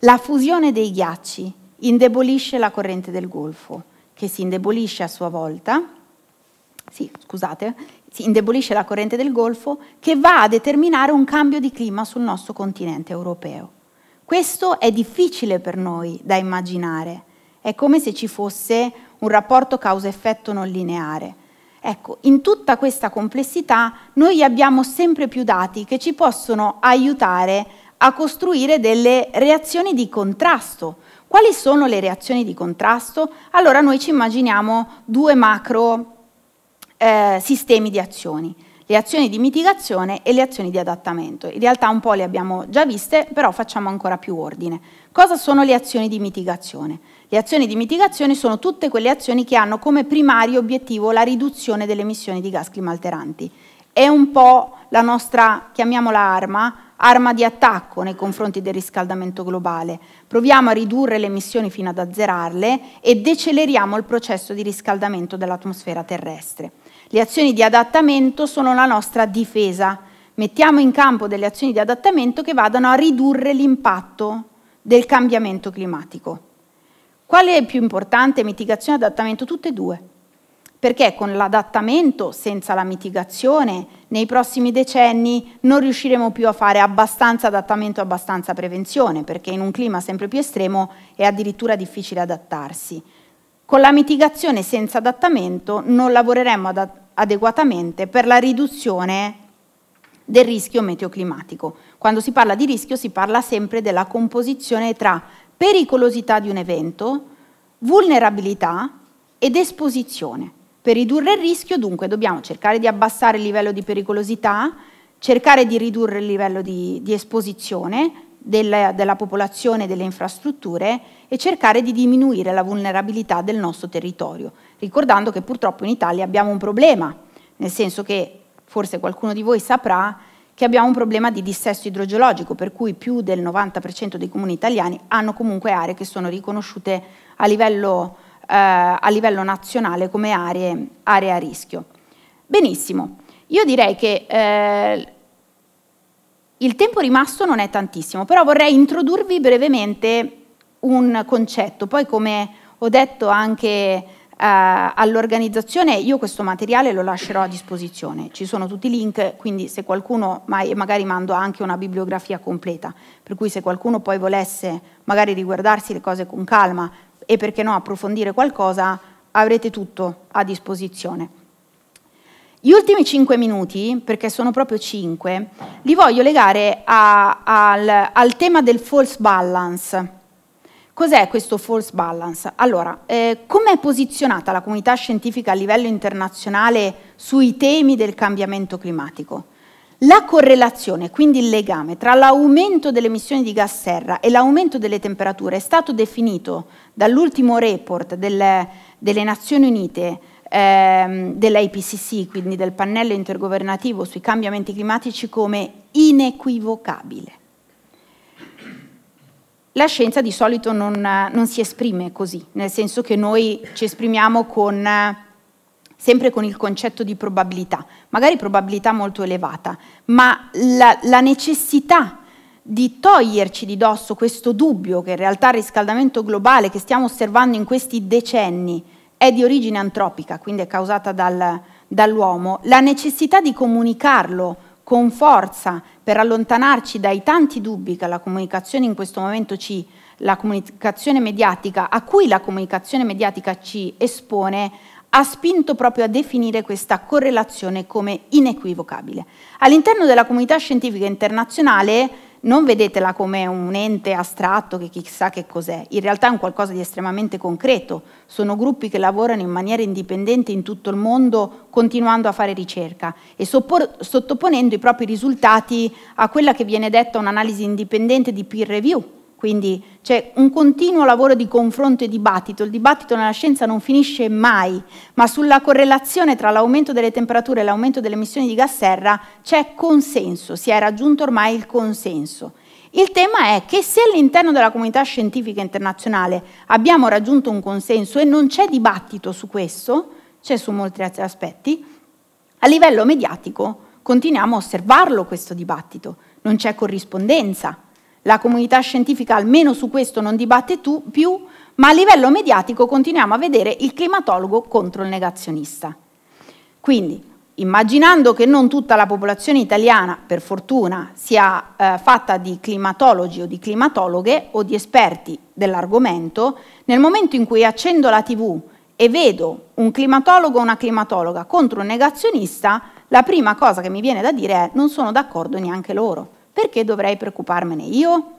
la fusione dei ghiacci indebolisce la corrente del Golfo, che si indebolisce a sua volta sì, scusate, si indebolisce la corrente del Golfo che va a determinare un cambio di clima sul nostro continente europeo. Questo è difficile per noi da immaginare, è come se ci fosse un rapporto causa-effetto non lineare. Ecco, in tutta questa complessità noi abbiamo sempre più dati che ci possono aiutare a costruire delle reazioni di contrasto. Quali sono le reazioni di contrasto? Allora noi ci immaginiamo due macro eh, sistemi di azioni, le azioni di mitigazione e le azioni di adattamento. In realtà un po' le abbiamo già viste, però facciamo ancora più ordine. Cosa sono le azioni di mitigazione? Le azioni di mitigazione sono tutte quelle azioni che hanno come primario obiettivo la riduzione delle emissioni di gas climalteranti. È un po' la nostra, chiamiamola arma, arma di attacco nei confronti del riscaldamento globale. Proviamo a ridurre le emissioni fino ad azzerarle e deceleriamo il processo di riscaldamento dell'atmosfera terrestre. Le azioni di adattamento sono la nostra difesa. Mettiamo in campo delle azioni di adattamento che vadano a ridurre l'impatto del cambiamento climatico. Qual è più importante, mitigazione e adattamento? Tutte e due. Perché con l'adattamento, senza la mitigazione, nei prossimi decenni non riusciremo più a fare abbastanza adattamento e abbastanza prevenzione, perché in un clima sempre più estremo è addirittura difficile adattarsi. Con la mitigazione senza adattamento non lavoreremo adeguatamente per la riduzione del rischio meteoclimatico. Quando si parla di rischio si parla sempre della composizione tra pericolosità di un evento, vulnerabilità ed esposizione. Per ridurre il rischio dunque dobbiamo cercare di abbassare il livello di pericolosità, cercare di ridurre il livello di, di esposizione, della, della popolazione e delle infrastrutture e cercare di diminuire la vulnerabilità del nostro territorio, ricordando che purtroppo in Italia abbiamo un problema, nel senso che forse qualcuno di voi saprà che abbiamo un problema di dissesto idrogeologico, per cui più del 90% dei comuni italiani hanno comunque aree che sono riconosciute a livello, eh, a livello nazionale come aree, aree, a rischio. Benissimo, io direi che eh, il tempo rimasto non è tantissimo, però vorrei introdurvi brevemente un concetto. Poi come ho detto anche eh, all'organizzazione, io questo materiale lo lascerò a disposizione. Ci sono tutti i link, quindi se qualcuno, magari mando anche una bibliografia completa, per cui se qualcuno poi volesse magari riguardarsi le cose con calma e perché no approfondire qualcosa, avrete tutto a disposizione. Gli ultimi 5 minuti, perché sono proprio 5, li voglio legare a, al, al, tema del false balance. Cos'è questo false balance? Allora, eh, come è posizionata la comunità scientifica a livello internazionale sui temi del cambiamento climatico? La correlazione, quindi il legame tra l'aumento delle emissioni di gas serra e l'aumento delle temperature è stato definito dall'ultimo report delle, delle Nazioni Unite ehm, dell'IPCC, quindi del pannello intergovernativo sui cambiamenti climatici, come inequivocabile. La scienza di solito non, non si esprime così, nel senso che noi ci esprimiamo con, sempre con il concetto di probabilità, magari probabilità molto elevata, ma la, la necessità di toglierci di dosso questo dubbio che in realtà il riscaldamento globale che stiamo osservando in questi decenni è di origine antropica, quindi è causata dal, dall'uomo, la necessità di comunicarlo con forza per allontanarci dai tanti dubbi che la comunicazione in questo momento ci, la comunicazione mediatica, a cui la comunicazione mediatica ci espone, ha spinto proprio a definire questa correlazione come inequivocabile. All'interno della comunità scientifica internazionale non vedetela come un ente astratto che chissà che cos'è, in realtà è un qualcosa di estremamente concreto, sono gruppi che lavorano in maniera indipendente in tutto il mondo continuando a fare ricerca e sottoponendo i propri risultati a quella che viene detta un'analisi indipendente di peer review, quindi c'è un continuo lavoro di confronto e dibattito, il dibattito nella scienza non finisce mai, ma sulla correlazione tra l'aumento delle temperature e l'aumento delle emissioni di gas serra c'è consenso, si è raggiunto ormai il consenso. Il tema è che se all'interno della comunità scientifica internazionale abbiamo raggiunto un consenso e non c'è dibattito su questo, c'è su molti altri aspetti, a livello mediatico continuiamo a osservarlo questo dibattito, non c'è corrispondenza la comunità scientifica almeno su questo non dibatte tu, più, ma a livello mediatico continuiamo a vedere il climatologo contro il negazionista. Quindi, immaginando che non tutta la popolazione italiana, per fortuna, sia eh, fatta di climatologi o di climatologhe o di esperti dell'argomento, nel momento in cui accendo la tv e vedo un climatologo o una climatologa contro un negazionista, la prima cosa che mi viene da dire è non sono d'accordo neanche loro perché dovrei preoccuparmene io?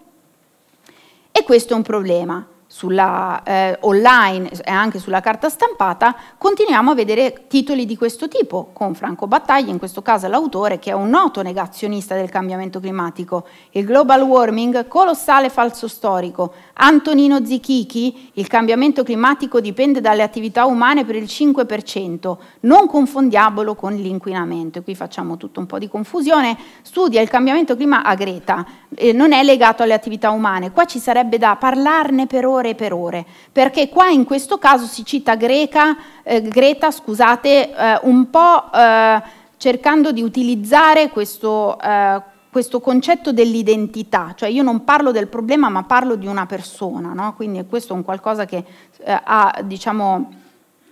E questo è un problema sulla, eh, online e anche sulla carta stampata, continuiamo a vedere titoli di questo tipo, con Franco Battaglia, in questo caso l'autore, che è un noto negazionista del cambiamento climatico, il global warming, colossale falso storico, Antonino Zichichi, il cambiamento climatico dipende dalle attività umane per il 5%, non confondiamolo con l'inquinamento, e qui facciamo tutto un po' di confusione, studia il cambiamento climatico a Greta, eh, non è legato alle attività umane, qua ci sarebbe da parlarne per ora, ore per ore, perché qua in questo caso si cita Greca, eh, Greta scusate, eh, un po' eh, cercando di utilizzare questo, eh, questo concetto dell'identità, cioè io non parlo del problema ma parlo di una persona, no? quindi questo è un qualcosa che eh, ha, diciamo,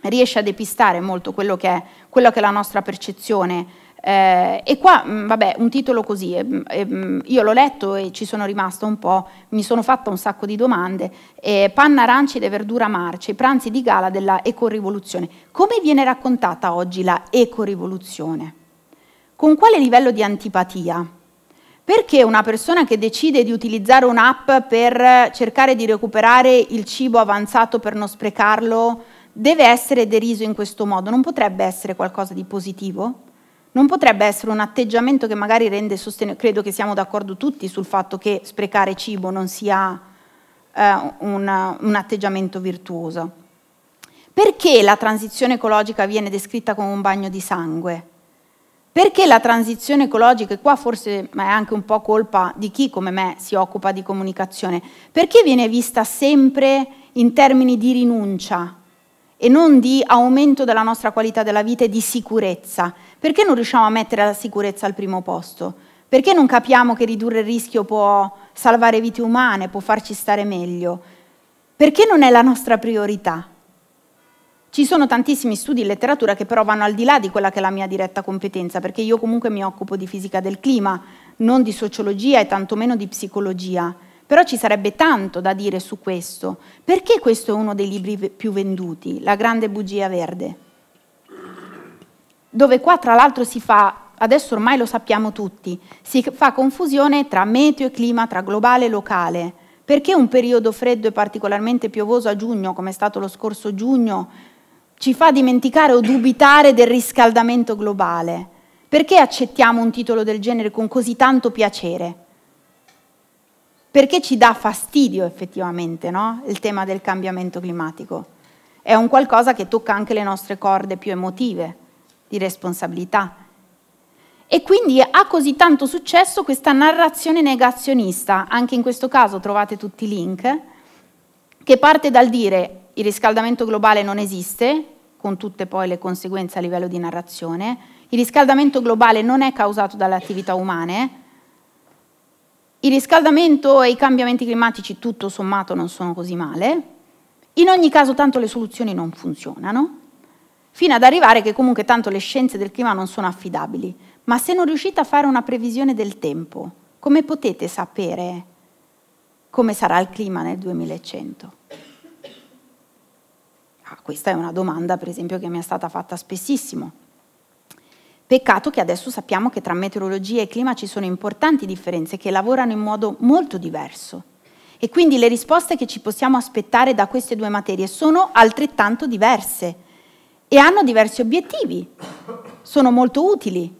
riesce a depistare molto quello che è, quella che è la nostra percezione eh, e qua, mm, vabbè, un titolo così, eh, eh, io l'ho letto e ci sono rimasta un po', mi sono fatta un sacco di domande, eh, panna aranci e verdura marce, i pranzi di gala della ecorivoluzione. Come viene raccontata oggi la ecorivoluzione? Con quale livello di antipatia? Perché una persona che decide di utilizzare un'app per cercare di recuperare il cibo avanzato per non sprecarlo deve essere deriso in questo modo? Non potrebbe essere qualcosa di positivo? Non potrebbe essere un atteggiamento che magari rende sostenibile, credo che siamo d'accordo tutti sul fatto che sprecare cibo non sia eh, un, un atteggiamento virtuoso. Perché la transizione ecologica viene descritta come un bagno di sangue? Perché la transizione ecologica, e qua forse è anche un po' colpa di chi come me si occupa di comunicazione, perché viene vista sempre in termini di rinuncia e non di aumento della nostra qualità della vita e di sicurezza? Perché non riusciamo a mettere la sicurezza al primo posto? Perché non capiamo che ridurre il rischio può salvare vite umane, può farci stare meglio? Perché non è la nostra priorità? Ci sono tantissimi studi in letteratura che però vanno al di là di quella che è la mia diretta competenza, perché io comunque mi occupo di fisica del clima, non di sociologia e tantomeno di psicologia. Però ci sarebbe tanto da dire su questo. Perché questo è uno dei libri più venduti, La grande bugia verde? dove qua tra l'altro si fa, adesso ormai lo sappiamo tutti, si fa confusione tra meteo e clima, tra globale e locale. Perché un periodo freddo e particolarmente piovoso a giugno, come è stato lo scorso giugno, ci fa dimenticare o dubitare del riscaldamento globale? Perché accettiamo un titolo del genere con così tanto piacere? Perché ci dà fastidio effettivamente no? il tema del cambiamento climatico? È un qualcosa che tocca anche le nostre corde più emotive di responsabilità. E quindi ha così tanto successo questa narrazione negazionista, anche in questo caso trovate tutti i link, che parte dal dire il riscaldamento globale non esiste, con tutte poi le conseguenze a livello di narrazione, il riscaldamento globale non è causato dalle attività umane, il riscaldamento e i cambiamenti climatici tutto sommato non sono così male, in ogni caso tanto le soluzioni non funzionano, fino ad arrivare che comunque tanto le scienze del clima non sono affidabili. Ma se non riuscite a fare una previsione del tempo, come potete sapere come sarà il clima nel 2100? Ah, questa è una domanda, per esempio, che mi è stata fatta spessissimo. Peccato che adesso sappiamo che tra meteorologia e clima ci sono importanti differenze che lavorano in modo molto diverso. E quindi le risposte che ci possiamo aspettare da queste due materie sono altrettanto diverse e hanno diversi obiettivi. Sono molto utili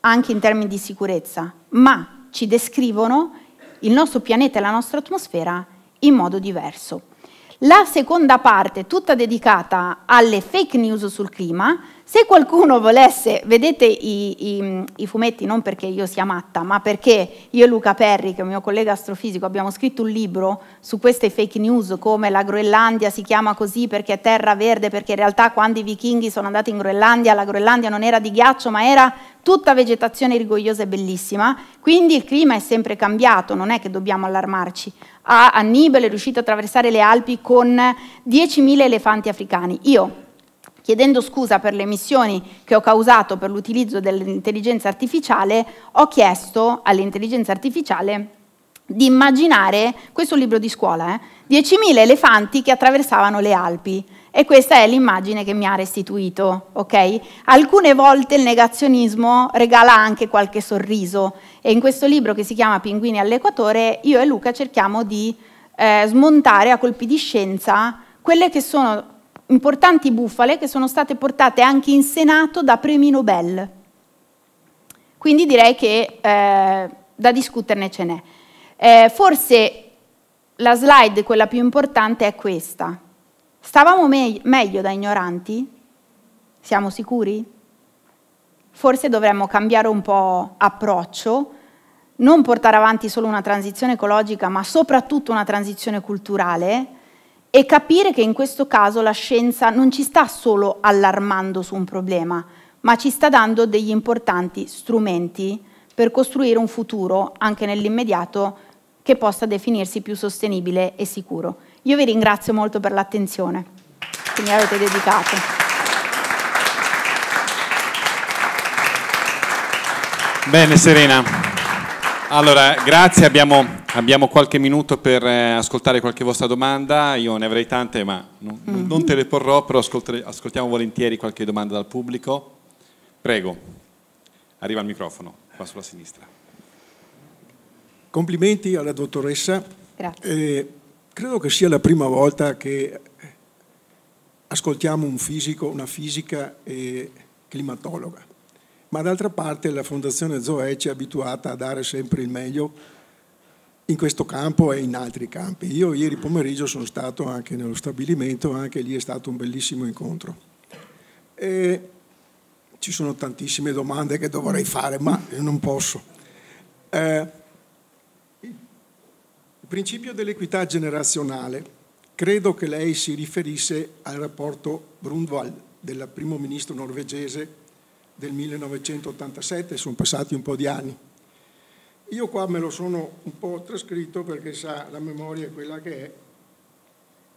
anche in termini di sicurezza, ma ci descrivono il nostro pianeta e la nostra atmosfera in modo diverso. La seconda parte, tutta dedicata alle fake news sul clima, se qualcuno volesse, vedete i, i, i, fumetti non perché io sia matta, ma perché io e Luca Perri, che è un mio collega astrofisico, abbiamo scritto un libro su queste fake news, come la Groenlandia si chiama così perché è terra verde, perché in realtà quando i vichinghi sono andati in Groenlandia, la Groenlandia non era di ghiaccio, ma era tutta vegetazione rigogliosa e bellissima, quindi il clima è sempre cambiato, non è che dobbiamo allarmarci. A Annibale è riuscito a attraversare le Alpi con 10.000 elefanti africani. Io chiedendo scusa per le emissioni che ho causato per l'utilizzo dell'intelligenza artificiale, ho chiesto all'intelligenza artificiale di immaginare, questo è un libro di scuola, eh, 10.000 elefanti che attraversavano le Alpi. E questa è l'immagine che mi ha restituito, ok? Alcune volte il negazionismo regala anche qualche sorriso e in questo libro che si chiama Pinguini all'Equatore io e Luca cerchiamo di eh, smontare a colpi di scienza quelle che sono importanti bufale che sono state portate anche in Senato da premi Nobel. Quindi direi che eh, da discuterne ce n'è. Eh, forse la slide, quella più importante, è questa. Stavamo me meglio da ignoranti? Siamo sicuri? Forse dovremmo cambiare un po' approccio, non portare avanti solo una transizione ecologica, ma soprattutto una transizione culturale, e capire che in questo caso la scienza non ci sta solo allarmando su un problema, ma ci sta dando degli importanti strumenti per costruire un futuro, anche nell'immediato, che possa definirsi più sostenibile e sicuro. Io vi ringrazio molto per l'attenzione che mi avete dedicato. Bene Serena, allora grazie, abbiamo Abbiamo qualche minuto per eh, ascoltare qualche vostra domanda, io ne avrei tante ma non, mm -hmm. non te le porrò, però ascoltiamo volentieri qualche domanda dal pubblico. Prego, arriva il microfono, qua sulla sinistra. Complimenti alla dottoressa. Grazie. Eh, credo che sia la prima volta che ascoltiamo un fisico, una fisica e climatologa, ma d'altra parte la Fondazione Zoe ci è abituata a dare sempre il meglio in questo campo e in altri campi. Io ieri pomeriggio sono stato anche nello stabilimento, anche lì è stato un bellissimo incontro. E ci sono tantissime domande che dovrei fare, ma non posso. Eh, il principio dell'equità generazionale, credo che lei si riferisse al rapporto Brundtland del primo ministro norvegese del 1987, sono passati un po' di anni io qua me lo sono un po' trascritto perché sa la memoria è quella che è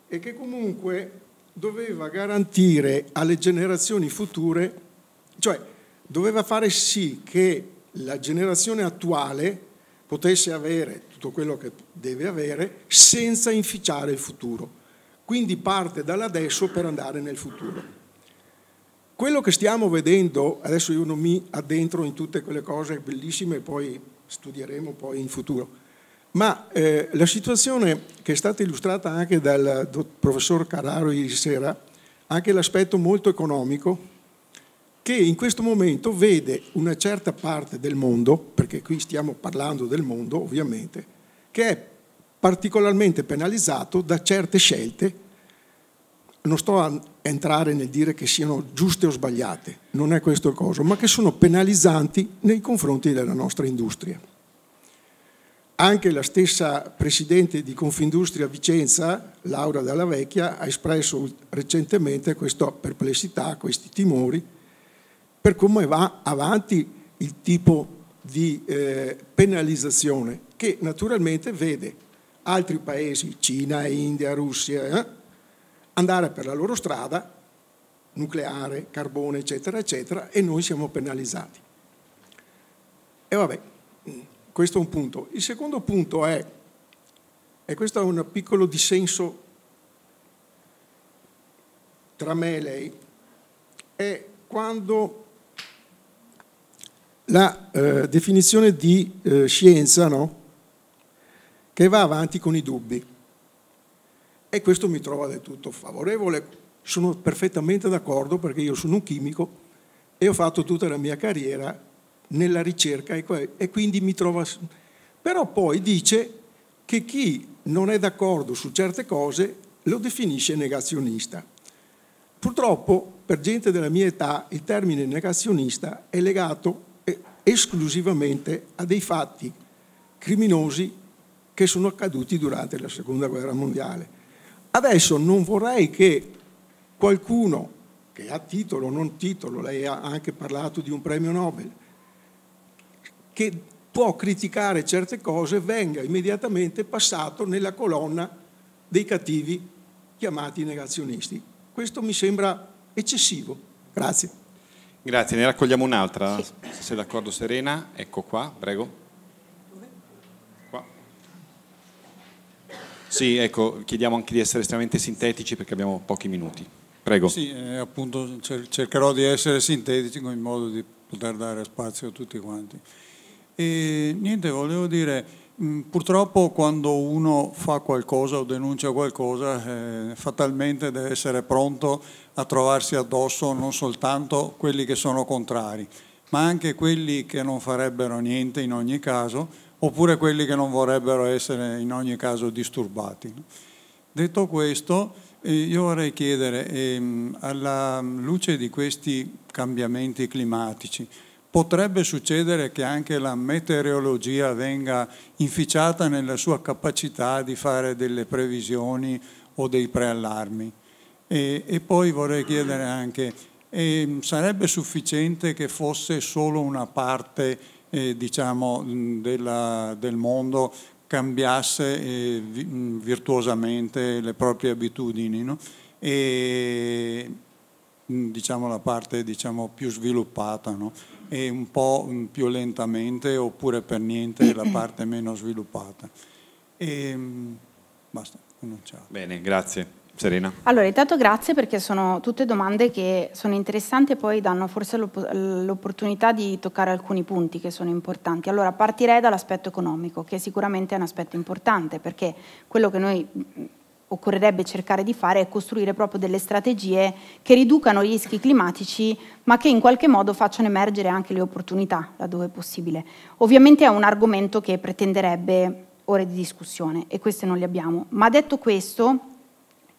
e che comunque doveva garantire alle generazioni future, cioè doveva fare sì che la generazione attuale potesse avere tutto quello che deve avere senza inficiare il futuro. Quindi parte dall'adesso per andare nel futuro. Quello che stiamo vedendo, adesso io non mi addentro in tutte quelle cose bellissime, poi studieremo poi in futuro. Ma eh, la situazione che è stata illustrata anche dal professor Cararo ieri sera, anche l'aspetto molto economico, che in questo momento vede una certa parte del mondo, perché qui stiamo parlando del mondo ovviamente, che è particolarmente penalizzato da certe scelte non sto a entrare nel dire che siano giuste o sbagliate, non è questo il coso, ma che sono penalizzanti nei confronti della nostra industria. Anche la stessa Presidente di Confindustria Vicenza, Laura Dalla Vecchia, ha espresso recentemente questa perplessità, questi timori, per come va avanti il tipo di eh, penalizzazione che naturalmente vede altri paesi, Cina, India, Russia, eh, andare per la loro strada, nucleare, carbone, eccetera, eccetera, e noi siamo penalizzati. E vabbè, mm, questo è un punto. Il secondo punto è, e questo è un piccolo dissenso tra me e lei, è quando la eh, definizione di eh, scienza, no? che va avanti con i dubbi. E questo mi trova del tutto favorevole. Sono perfettamente d'accordo perché io sono un chimico e ho fatto tutta la mia carriera nella ricerca e quindi mi trova... Però poi dice che chi non è d'accordo su certe cose lo definisce negazionista. Purtroppo per gente della mia età il termine negazionista è legato eh, esclusivamente a dei fatti criminosi che sono accaduti durante la Seconda Guerra Mondiale. Adesso non vorrei che qualcuno che ha titolo o non titolo, lei ha anche parlato di un premio Nobel, che può criticare certe cose venga immediatamente passato nella colonna dei cattivi chiamati negazionisti. Questo mi sembra eccessivo. Grazie. Grazie, ne raccogliamo un'altra, sì. se sei d'accordo Serena, ecco qua, prego. Sì, ecco, chiediamo anche di essere estremamente sintetici perché abbiamo pochi minuti. Prego. Sì, eh, appunto cercherò di essere sintetici in modo di poter dare spazio a tutti quanti. E, niente, volevo dire, mh, purtroppo quando uno fa qualcosa o denuncia qualcosa, eh, fatalmente deve essere pronto a trovarsi addosso non soltanto quelli che sono contrari, ma anche quelli che non farebbero niente in ogni caso oppure quelli che non vorrebbero essere in ogni caso disturbati. Detto questo, eh, io vorrei chiedere, ehm, alla luce di questi cambiamenti climatici, potrebbe succedere che anche la meteorologia venga inficiata nella sua capacità di fare delle previsioni o dei preallarmi. E, e poi vorrei chiedere anche, ehm, sarebbe sufficiente che fosse solo una parte eh, diciamo, della, del mondo cambiasse eh, mm, virtuosamente le proprie abitudini no? e mm, diciamo, la parte diciamo, più sviluppata no? e un po' mm, più lentamente oppure per niente la parte meno sviluppata. E, basta, Bene, grazie. Serena. Allora, intanto grazie perché sono tutte domande che sono interessanti e poi danno forse l'opportunità di toccare alcuni punti che sono importanti. Allora, partirei dall'aspetto economico, che sicuramente è un aspetto importante perché quello che noi occorrerebbe cercare di fare è costruire proprio delle strategie che riducano i rischi climatici ma che in qualche modo facciano emergere anche le opportunità laddove possibile. Ovviamente è un argomento che pretenderebbe ore di discussione e queste non le abbiamo, ma detto questo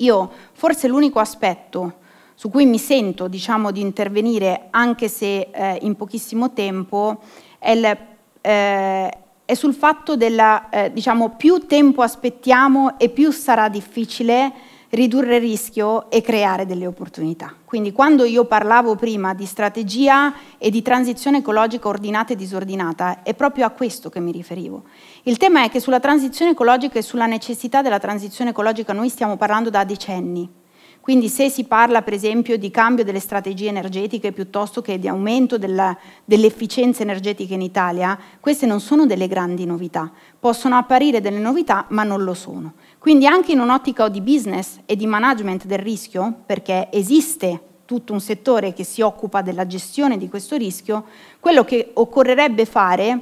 io forse l'unico aspetto su cui mi sento diciamo, di intervenire, anche se eh, in pochissimo tempo, è, il, eh, è sul fatto della, eh, diciamo, più tempo aspettiamo e più sarà difficile ridurre il rischio e creare delle opportunità. Quindi quando io parlavo prima di strategia e di transizione ecologica ordinata e disordinata, è proprio a questo che mi riferivo. Il tema è che sulla transizione ecologica e sulla necessità della transizione ecologica noi stiamo parlando da decenni. Quindi se si parla per esempio di cambio delle strategie energetiche piuttosto che di aumento dell'efficienza energetica in Italia, queste non sono delle grandi novità. Possono apparire delle novità ma non lo sono. Quindi anche in un'ottica di business e di management del rischio, perché esiste tutto un settore che si occupa della gestione di questo rischio, quello che occorrerebbe fare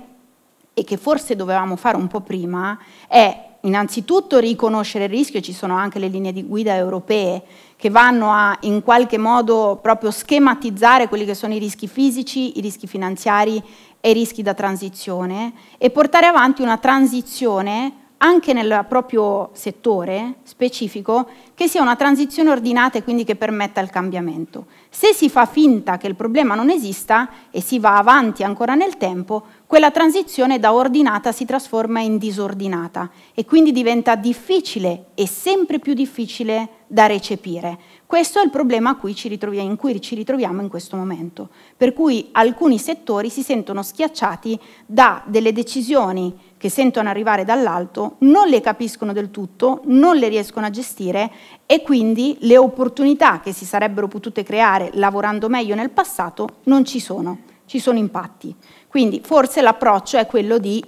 e che forse dovevamo fare un po' prima è innanzitutto riconoscere il rischio, ci sono anche le linee di guida europee che vanno a in qualche modo proprio schematizzare quelli che sono i rischi fisici, i rischi finanziari e i rischi da transizione e portare avanti una transizione anche nel proprio settore specifico, che sia una transizione ordinata e quindi che permetta il cambiamento. Se si fa finta che il problema non esista e si va avanti ancora nel tempo, quella transizione da ordinata si trasforma in disordinata e quindi diventa difficile e sempre più difficile da recepire. Questo è il problema in cui ci ritroviamo in questo momento, per cui alcuni settori si sentono schiacciati da delle decisioni che sentono arrivare dall'alto, non le capiscono del tutto, non le riescono a gestire e quindi le opportunità che si sarebbero potute creare lavorando meglio nel passato non ci sono, ci sono impatti. Quindi forse l'approccio è quello di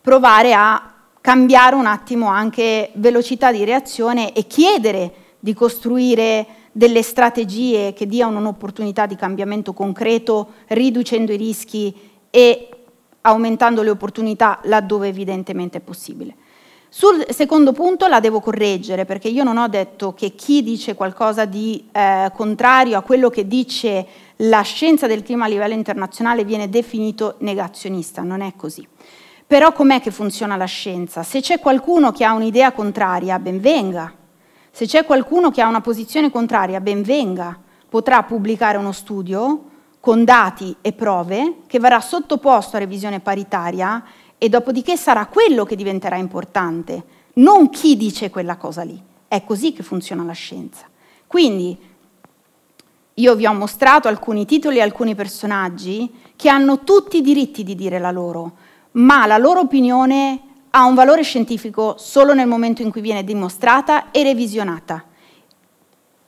provare a cambiare un attimo anche velocità di reazione e chiedere di costruire delle strategie che diano un'opportunità di cambiamento concreto, riducendo i rischi e aumentando le opportunità laddove evidentemente è possibile. Sul secondo punto la devo correggere perché io non ho detto che chi dice qualcosa di eh, contrario a quello che dice la scienza del clima a livello internazionale viene definito negazionista, non è così. Però com'è che funziona la scienza? Se c'è qualcuno che ha un'idea contraria, ben venga. Se c'è qualcuno che ha una posizione contraria, ben venga. Potrà pubblicare uno studio, con dati e prove che verrà sottoposto a revisione paritaria e dopodiché sarà quello che diventerà importante, non chi dice quella cosa lì. È così che funziona la scienza. Quindi io vi ho mostrato alcuni titoli e alcuni personaggi che hanno tutti i diritti di dire la loro, ma la loro opinione ha un valore scientifico solo nel momento in cui viene dimostrata e revisionata.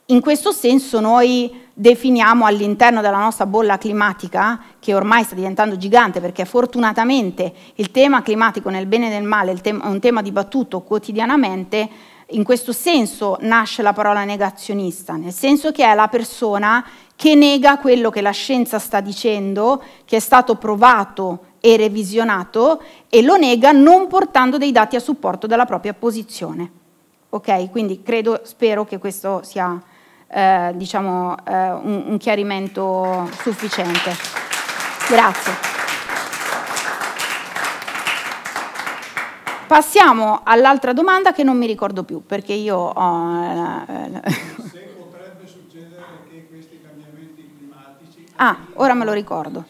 In questo senso noi definiamo all'interno della nostra bolla climatica, che ormai sta diventando gigante perché fortunatamente il tema climatico nel bene e nel male è un tema dibattuto quotidianamente, in questo senso nasce la parola negazionista, nel senso che è la persona che nega quello che la scienza sta dicendo, che è stato provato e revisionato e lo nega non portando dei dati a supporto della propria posizione. Ok, quindi credo, spero che questo sia eh, diciamo, eh, un, un chiarimento sufficiente. Grazie. Passiamo all'altra domanda che non mi ricordo più perché io ho... Eh, Se potrebbe succedere che questi cambiamenti climatici... Ah, ora me lo ricordo.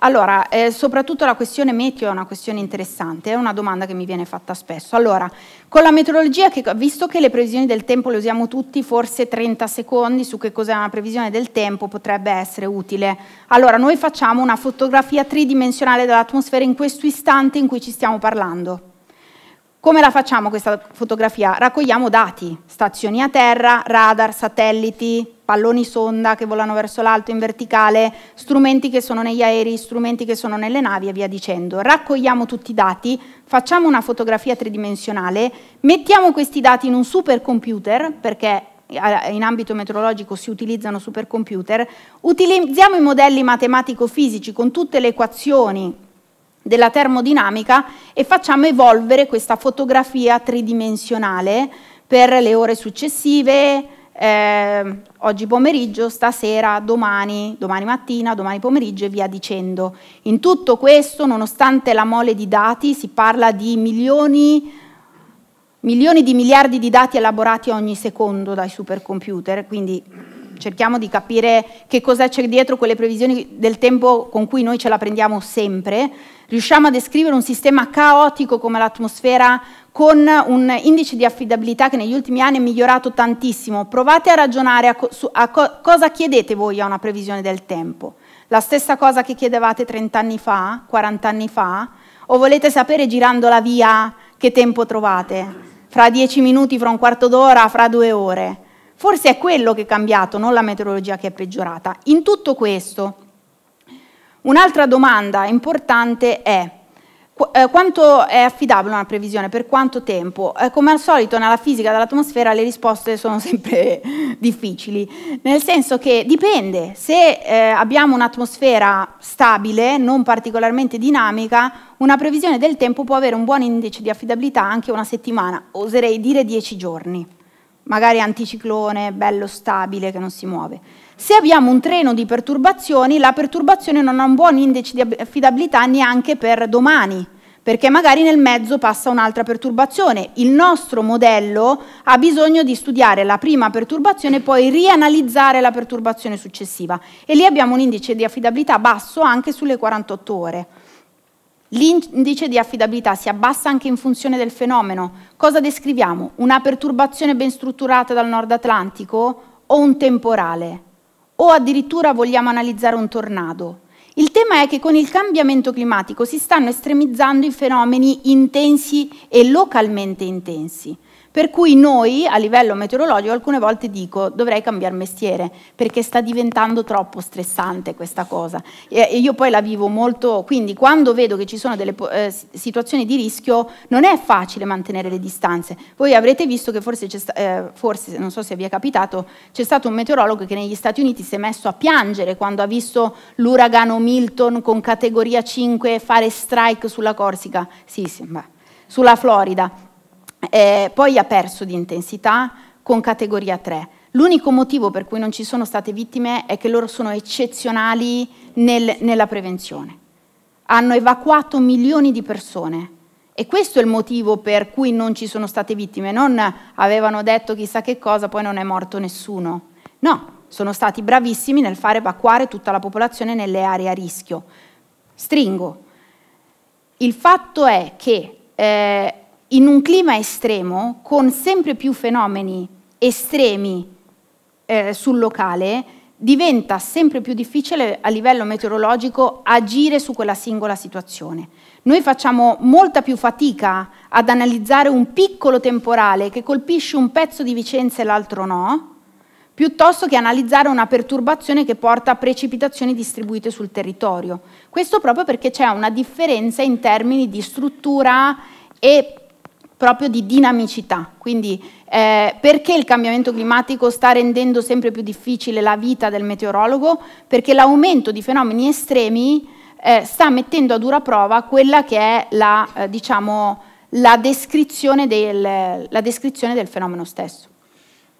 Allora, eh, soprattutto la questione meteo è una questione interessante, è una domanda che mi viene fatta spesso. Allora, con la meteorologia, che, visto che le previsioni del tempo le usiamo tutti, forse 30 secondi su che cos'è una previsione del tempo potrebbe essere utile. Allora, noi facciamo una fotografia tridimensionale dell'atmosfera in questo istante in cui ci stiamo parlando. Come la facciamo questa fotografia? Raccogliamo dati, stazioni a terra, radar, satelliti, palloni sonda che volano verso l'alto in verticale, strumenti che sono negli aerei, strumenti che sono nelle navi e via dicendo. Raccogliamo tutti i dati, facciamo una fotografia tridimensionale, mettiamo questi dati in un supercomputer, perché eh, in ambito meteorologico si utilizzano supercomputer, utilizziamo i modelli matematico-fisici con tutte le equazioni della termodinamica e facciamo evolvere questa fotografia tridimensionale per le ore successive, eh, oggi pomeriggio, stasera, domani, domani mattina, domani pomeriggio e via dicendo. In tutto questo, nonostante la mole di dati, si parla di milioni, milioni di miliardi di dati elaborati ogni secondo dai supercomputer, quindi cerchiamo di capire che cosa c'è dietro quelle previsioni del tempo con cui noi ce la prendiamo sempre. Riusciamo a descrivere un sistema caotico come l'atmosfera con un indice di affidabilità che negli ultimi anni è migliorato tantissimo. Provate a ragionare a, co su, a co cosa chiedete voi a una previsione del tempo. La stessa cosa che chiedevate 30 anni fa, 40 anni fa? O volete sapere girando la via che tempo trovate? Fra 10 minuti, fra un quarto d'ora, fra due ore? Forse è quello che è cambiato, non la meteorologia che è peggiorata. In tutto questo, un'altra domanda importante è eh, quanto è affidabile una previsione? Per quanto tempo? Eh, come al solito nella fisica dell'atmosfera le risposte sono sempre difficili, nel senso che dipende, se eh, abbiamo un'atmosfera stabile, non particolarmente dinamica, una previsione del tempo può avere un buon indice di affidabilità anche una settimana, oserei dire 10 giorni, magari anticiclone, bello stabile che non si muove. Se abbiamo un treno di perturbazioni, la perturbazione non ha un buon indice di affidabilità neanche per domani, perché magari nel mezzo passa un'altra perturbazione. Il nostro modello ha bisogno di studiare la prima perturbazione e poi rianalizzare la perturbazione successiva. E lì abbiamo un indice di affidabilità basso anche sulle 48 ore. L'indice di affidabilità si abbassa anche in funzione del fenomeno. Cosa descriviamo? Una perturbazione ben strutturata dal nord Atlantico o un temporale? o addirittura vogliamo analizzare un tornado. Il tema è che con il cambiamento climatico si stanno estremizzando i fenomeni intensi e localmente intensi. Per cui noi a livello meteorologico alcune volte dico dovrei cambiare mestiere perché sta diventando troppo stressante questa cosa. E io poi la vivo molto, quindi quando vedo che ci sono delle eh, situazioni di rischio non è facile mantenere le distanze. Voi avrete visto che forse, eh, forse, non so se vi è capitato, c'è stato un meteorologo che negli Stati Uniti si è messo a piangere quando ha visto l'uragano Milton con categoria 5 fare strike sulla Corsica. Sì, sì, beh, sulla Florida eh, poi ha perso di intensità con categoria 3. L'unico motivo per cui non ci sono state vittime è che loro sono eccezionali nel, nella prevenzione. Hanno evacuato milioni di persone e questo è il motivo per cui non ci sono state vittime. Non avevano detto chissà che cosa, poi non è morto nessuno. No, sono stati bravissimi nel far evacuare tutta la popolazione nelle aree a rischio. Stringo. Il fatto è che eh, in un clima estremo, con sempre più fenomeni estremi eh, sul locale, diventa sempre più difficile a livello meteorologico agire su quella singola situazione. Noi facciamo molta più fatica ad analizzare un piccolo temporale che colpisce un pezzo di Vicenza e l'altro no, piuttosto che analizzare una perturbazione che porta a precipitazioni distribuite sul territorio. Questo proprio perché c'è una differenza in termini di struttura e proprio di dinamicità. Quindi eh, perché il cambiamento climatico sta rendendo sempre più difficile la vita del meteorologo? Perché l'aumento di fenomeni estremi eh, sta mettendo a dura prova quella che è la, eh, diciamo, la, descrizione del, la descrizione del fenomeno stesso.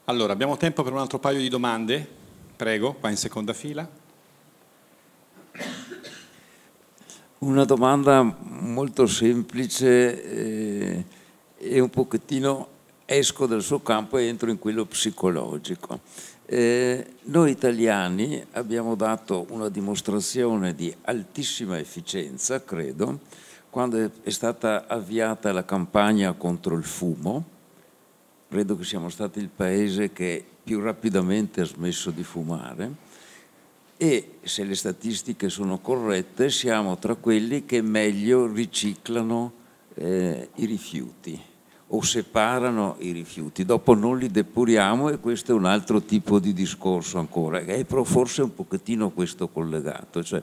Allora, abbiamo tempo per un altro paio di domande. Prego, qua in seconda fila. Una domanda molto semplice. Eh e un pochettino esco dal suo campo e entro in quello psicologico. Eh, noi italiani abbiamo dato una dimostrazione di altissima efficienza, credo, quando è stata avviata la campagna contro il fumo. Credo che siamo stati il paese che più rapidamente ha smesso di fumare e se le statistiche sono corrette siamo tra quelli che meglio riciclano eh, i rifiuti o separano i rifiuti, dopo non li depuriamo e questo è un altro tipo di discorso ancora, è però forse un pochettino questo collegato. Cioè,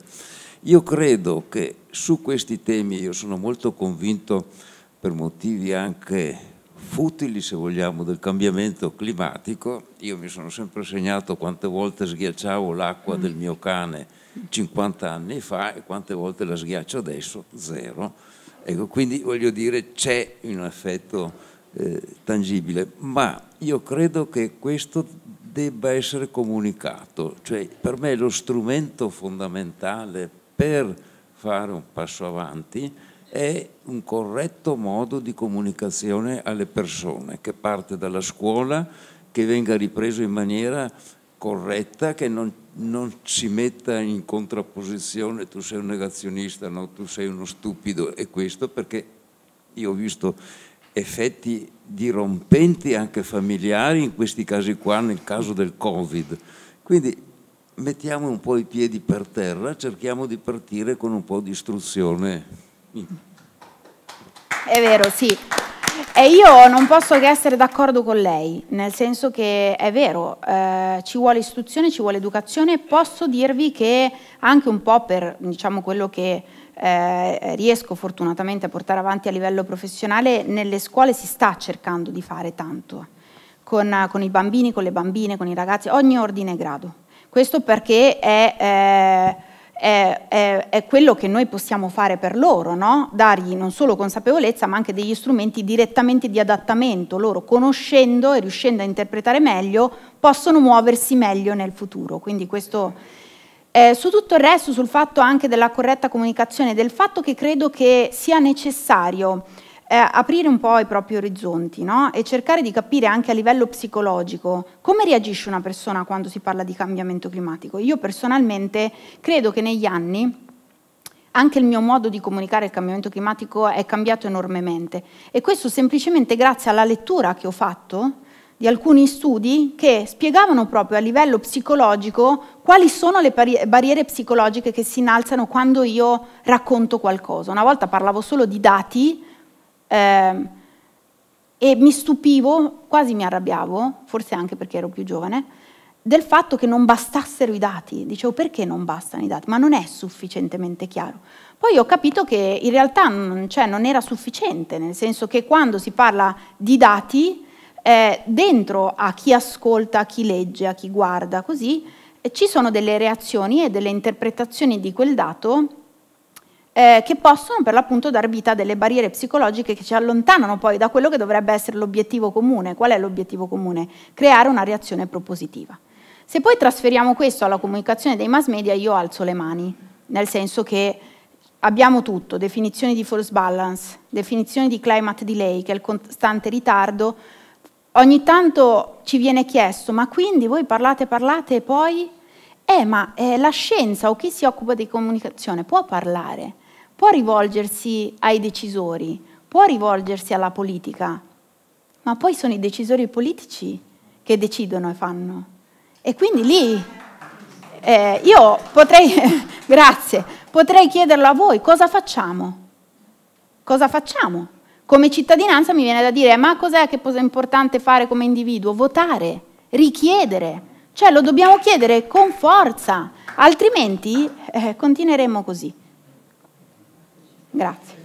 io credo che su questi temi io sono molto convinto per motivi anche futili, se vogliamo, del cambiamento climatico. Io mi sono sempre segnato quante volte sghiacciavo l'acqua mm. del mio cane 50 anni fa e quante volte la sghiaccio adesso, zero Ecco, quindi voglio dire c'è un affetto eh, tangibile, ma io credo che questo debba essere comunicato, cioè per me lo strumento fondamentale per fare un passo avanti è un corretto modo di comunicazione alle persone che parte dalla scuola, che venga ripreso in maniera corretta, che non non si metta in contrapposizione tu sei un negazionista, no, tu sei uno stupido e questo perché io ho visto effetti dirompenti anche familiari in questi casi qua, nel caso del Covid. Quindi mettiamo un po' i piedi per terra, cerchiamo di partire con un po' di istruzione. È vero, sì. E io non posso che essere d'accordo con lei, nel senso che è vero, eh, ci vuole istruzione, ci vuole educazione, posso dirvi che anche un po' per diciamo, quello che eh, riesco fortunatamente a portare avanti a livello professionale, nelle scuole si sta cercando di fare tanto, con, con i bambini, con le bambine, con i ragazzi, ogni ordine e grado. Questo perché è... Eh, è, è, è, quello che noi possiamo fare per loro, no? dargli non solo consapevolezza ma anche degli strumenti direttamente di adattamento, loro conoscendo e riuscendo a interpretare meglio possono muoversi meglio nel futuro. Quindi questo, eh, su tutto il resto, sul fatto anche della corretta comunicazione, del fatto che credo che sia necessario eh, aprire un po' i propri orizzonti no? e cercare di capire anche a livello psicologico come reagisce una persona quando si parla di cambiamento climatico. Io personalmente credo che negli anni anche il mio modo di comunicare il cambiamento climatico è cambiato enormemente e questo semplicemente grazie alla lettura che ho fatto di alcuni studi che spiegavano proprio a livello psicologico quali sono le barriere psicologiche che si innalzano quando io racconto qualcosa. Una volta parlavo solo di dati, eh, e mi stupivo, quasi mi arrabbiavo, forse anche perché ero più giovane, del fatto che non bastassero i dati. Dicevo perché non bastano i dati? Ma non è sufficientemente chiaro. Poi ho capito che in realtà non, cioè, non era sufficiente, nel senso che quando si parla di dati, eh, dentro a chi ascolta, a chi legge, a chi guarda, così, eh, ci sono delle reazioni e delle interpretazioni di quel dato eh, che possono per l'appunto dar vita a delle barriere psicologiche che ci allontanano poi da quello che dovrebbe essere l'obiettivo comune. Qual è l'obiettivo comune? Creare una reazione propositiva. Se poi trasferiamo questo alla comunicazione dei mass media, io alzo le mani, nel senso che abbiamo tutto, definizioni di force balance, definizioni di climate delay, che è il costante ritardo. Ogni tanto ci viene chiesto, ma quindi voi parlate, parlate e poi... Eh, ma eh, la scienza o chi si occupa di comunicazione può parlare? può rivolgersi ai decisori, può rivolgersi alla politica, ma poi sono i decisori politici che decidono e fanno. E quindi lì eh, io potrei, grazie, potrei chiederlo a voi, cosa facciamo? Cosa facciamo? Come cittadinanza mi viene da dire, ma cos'è che è importante fare come individuo? Votare, richiedere, cioè lo dobbiamo chiedere con forza, altrimenti eh, continueremo così. Grazie.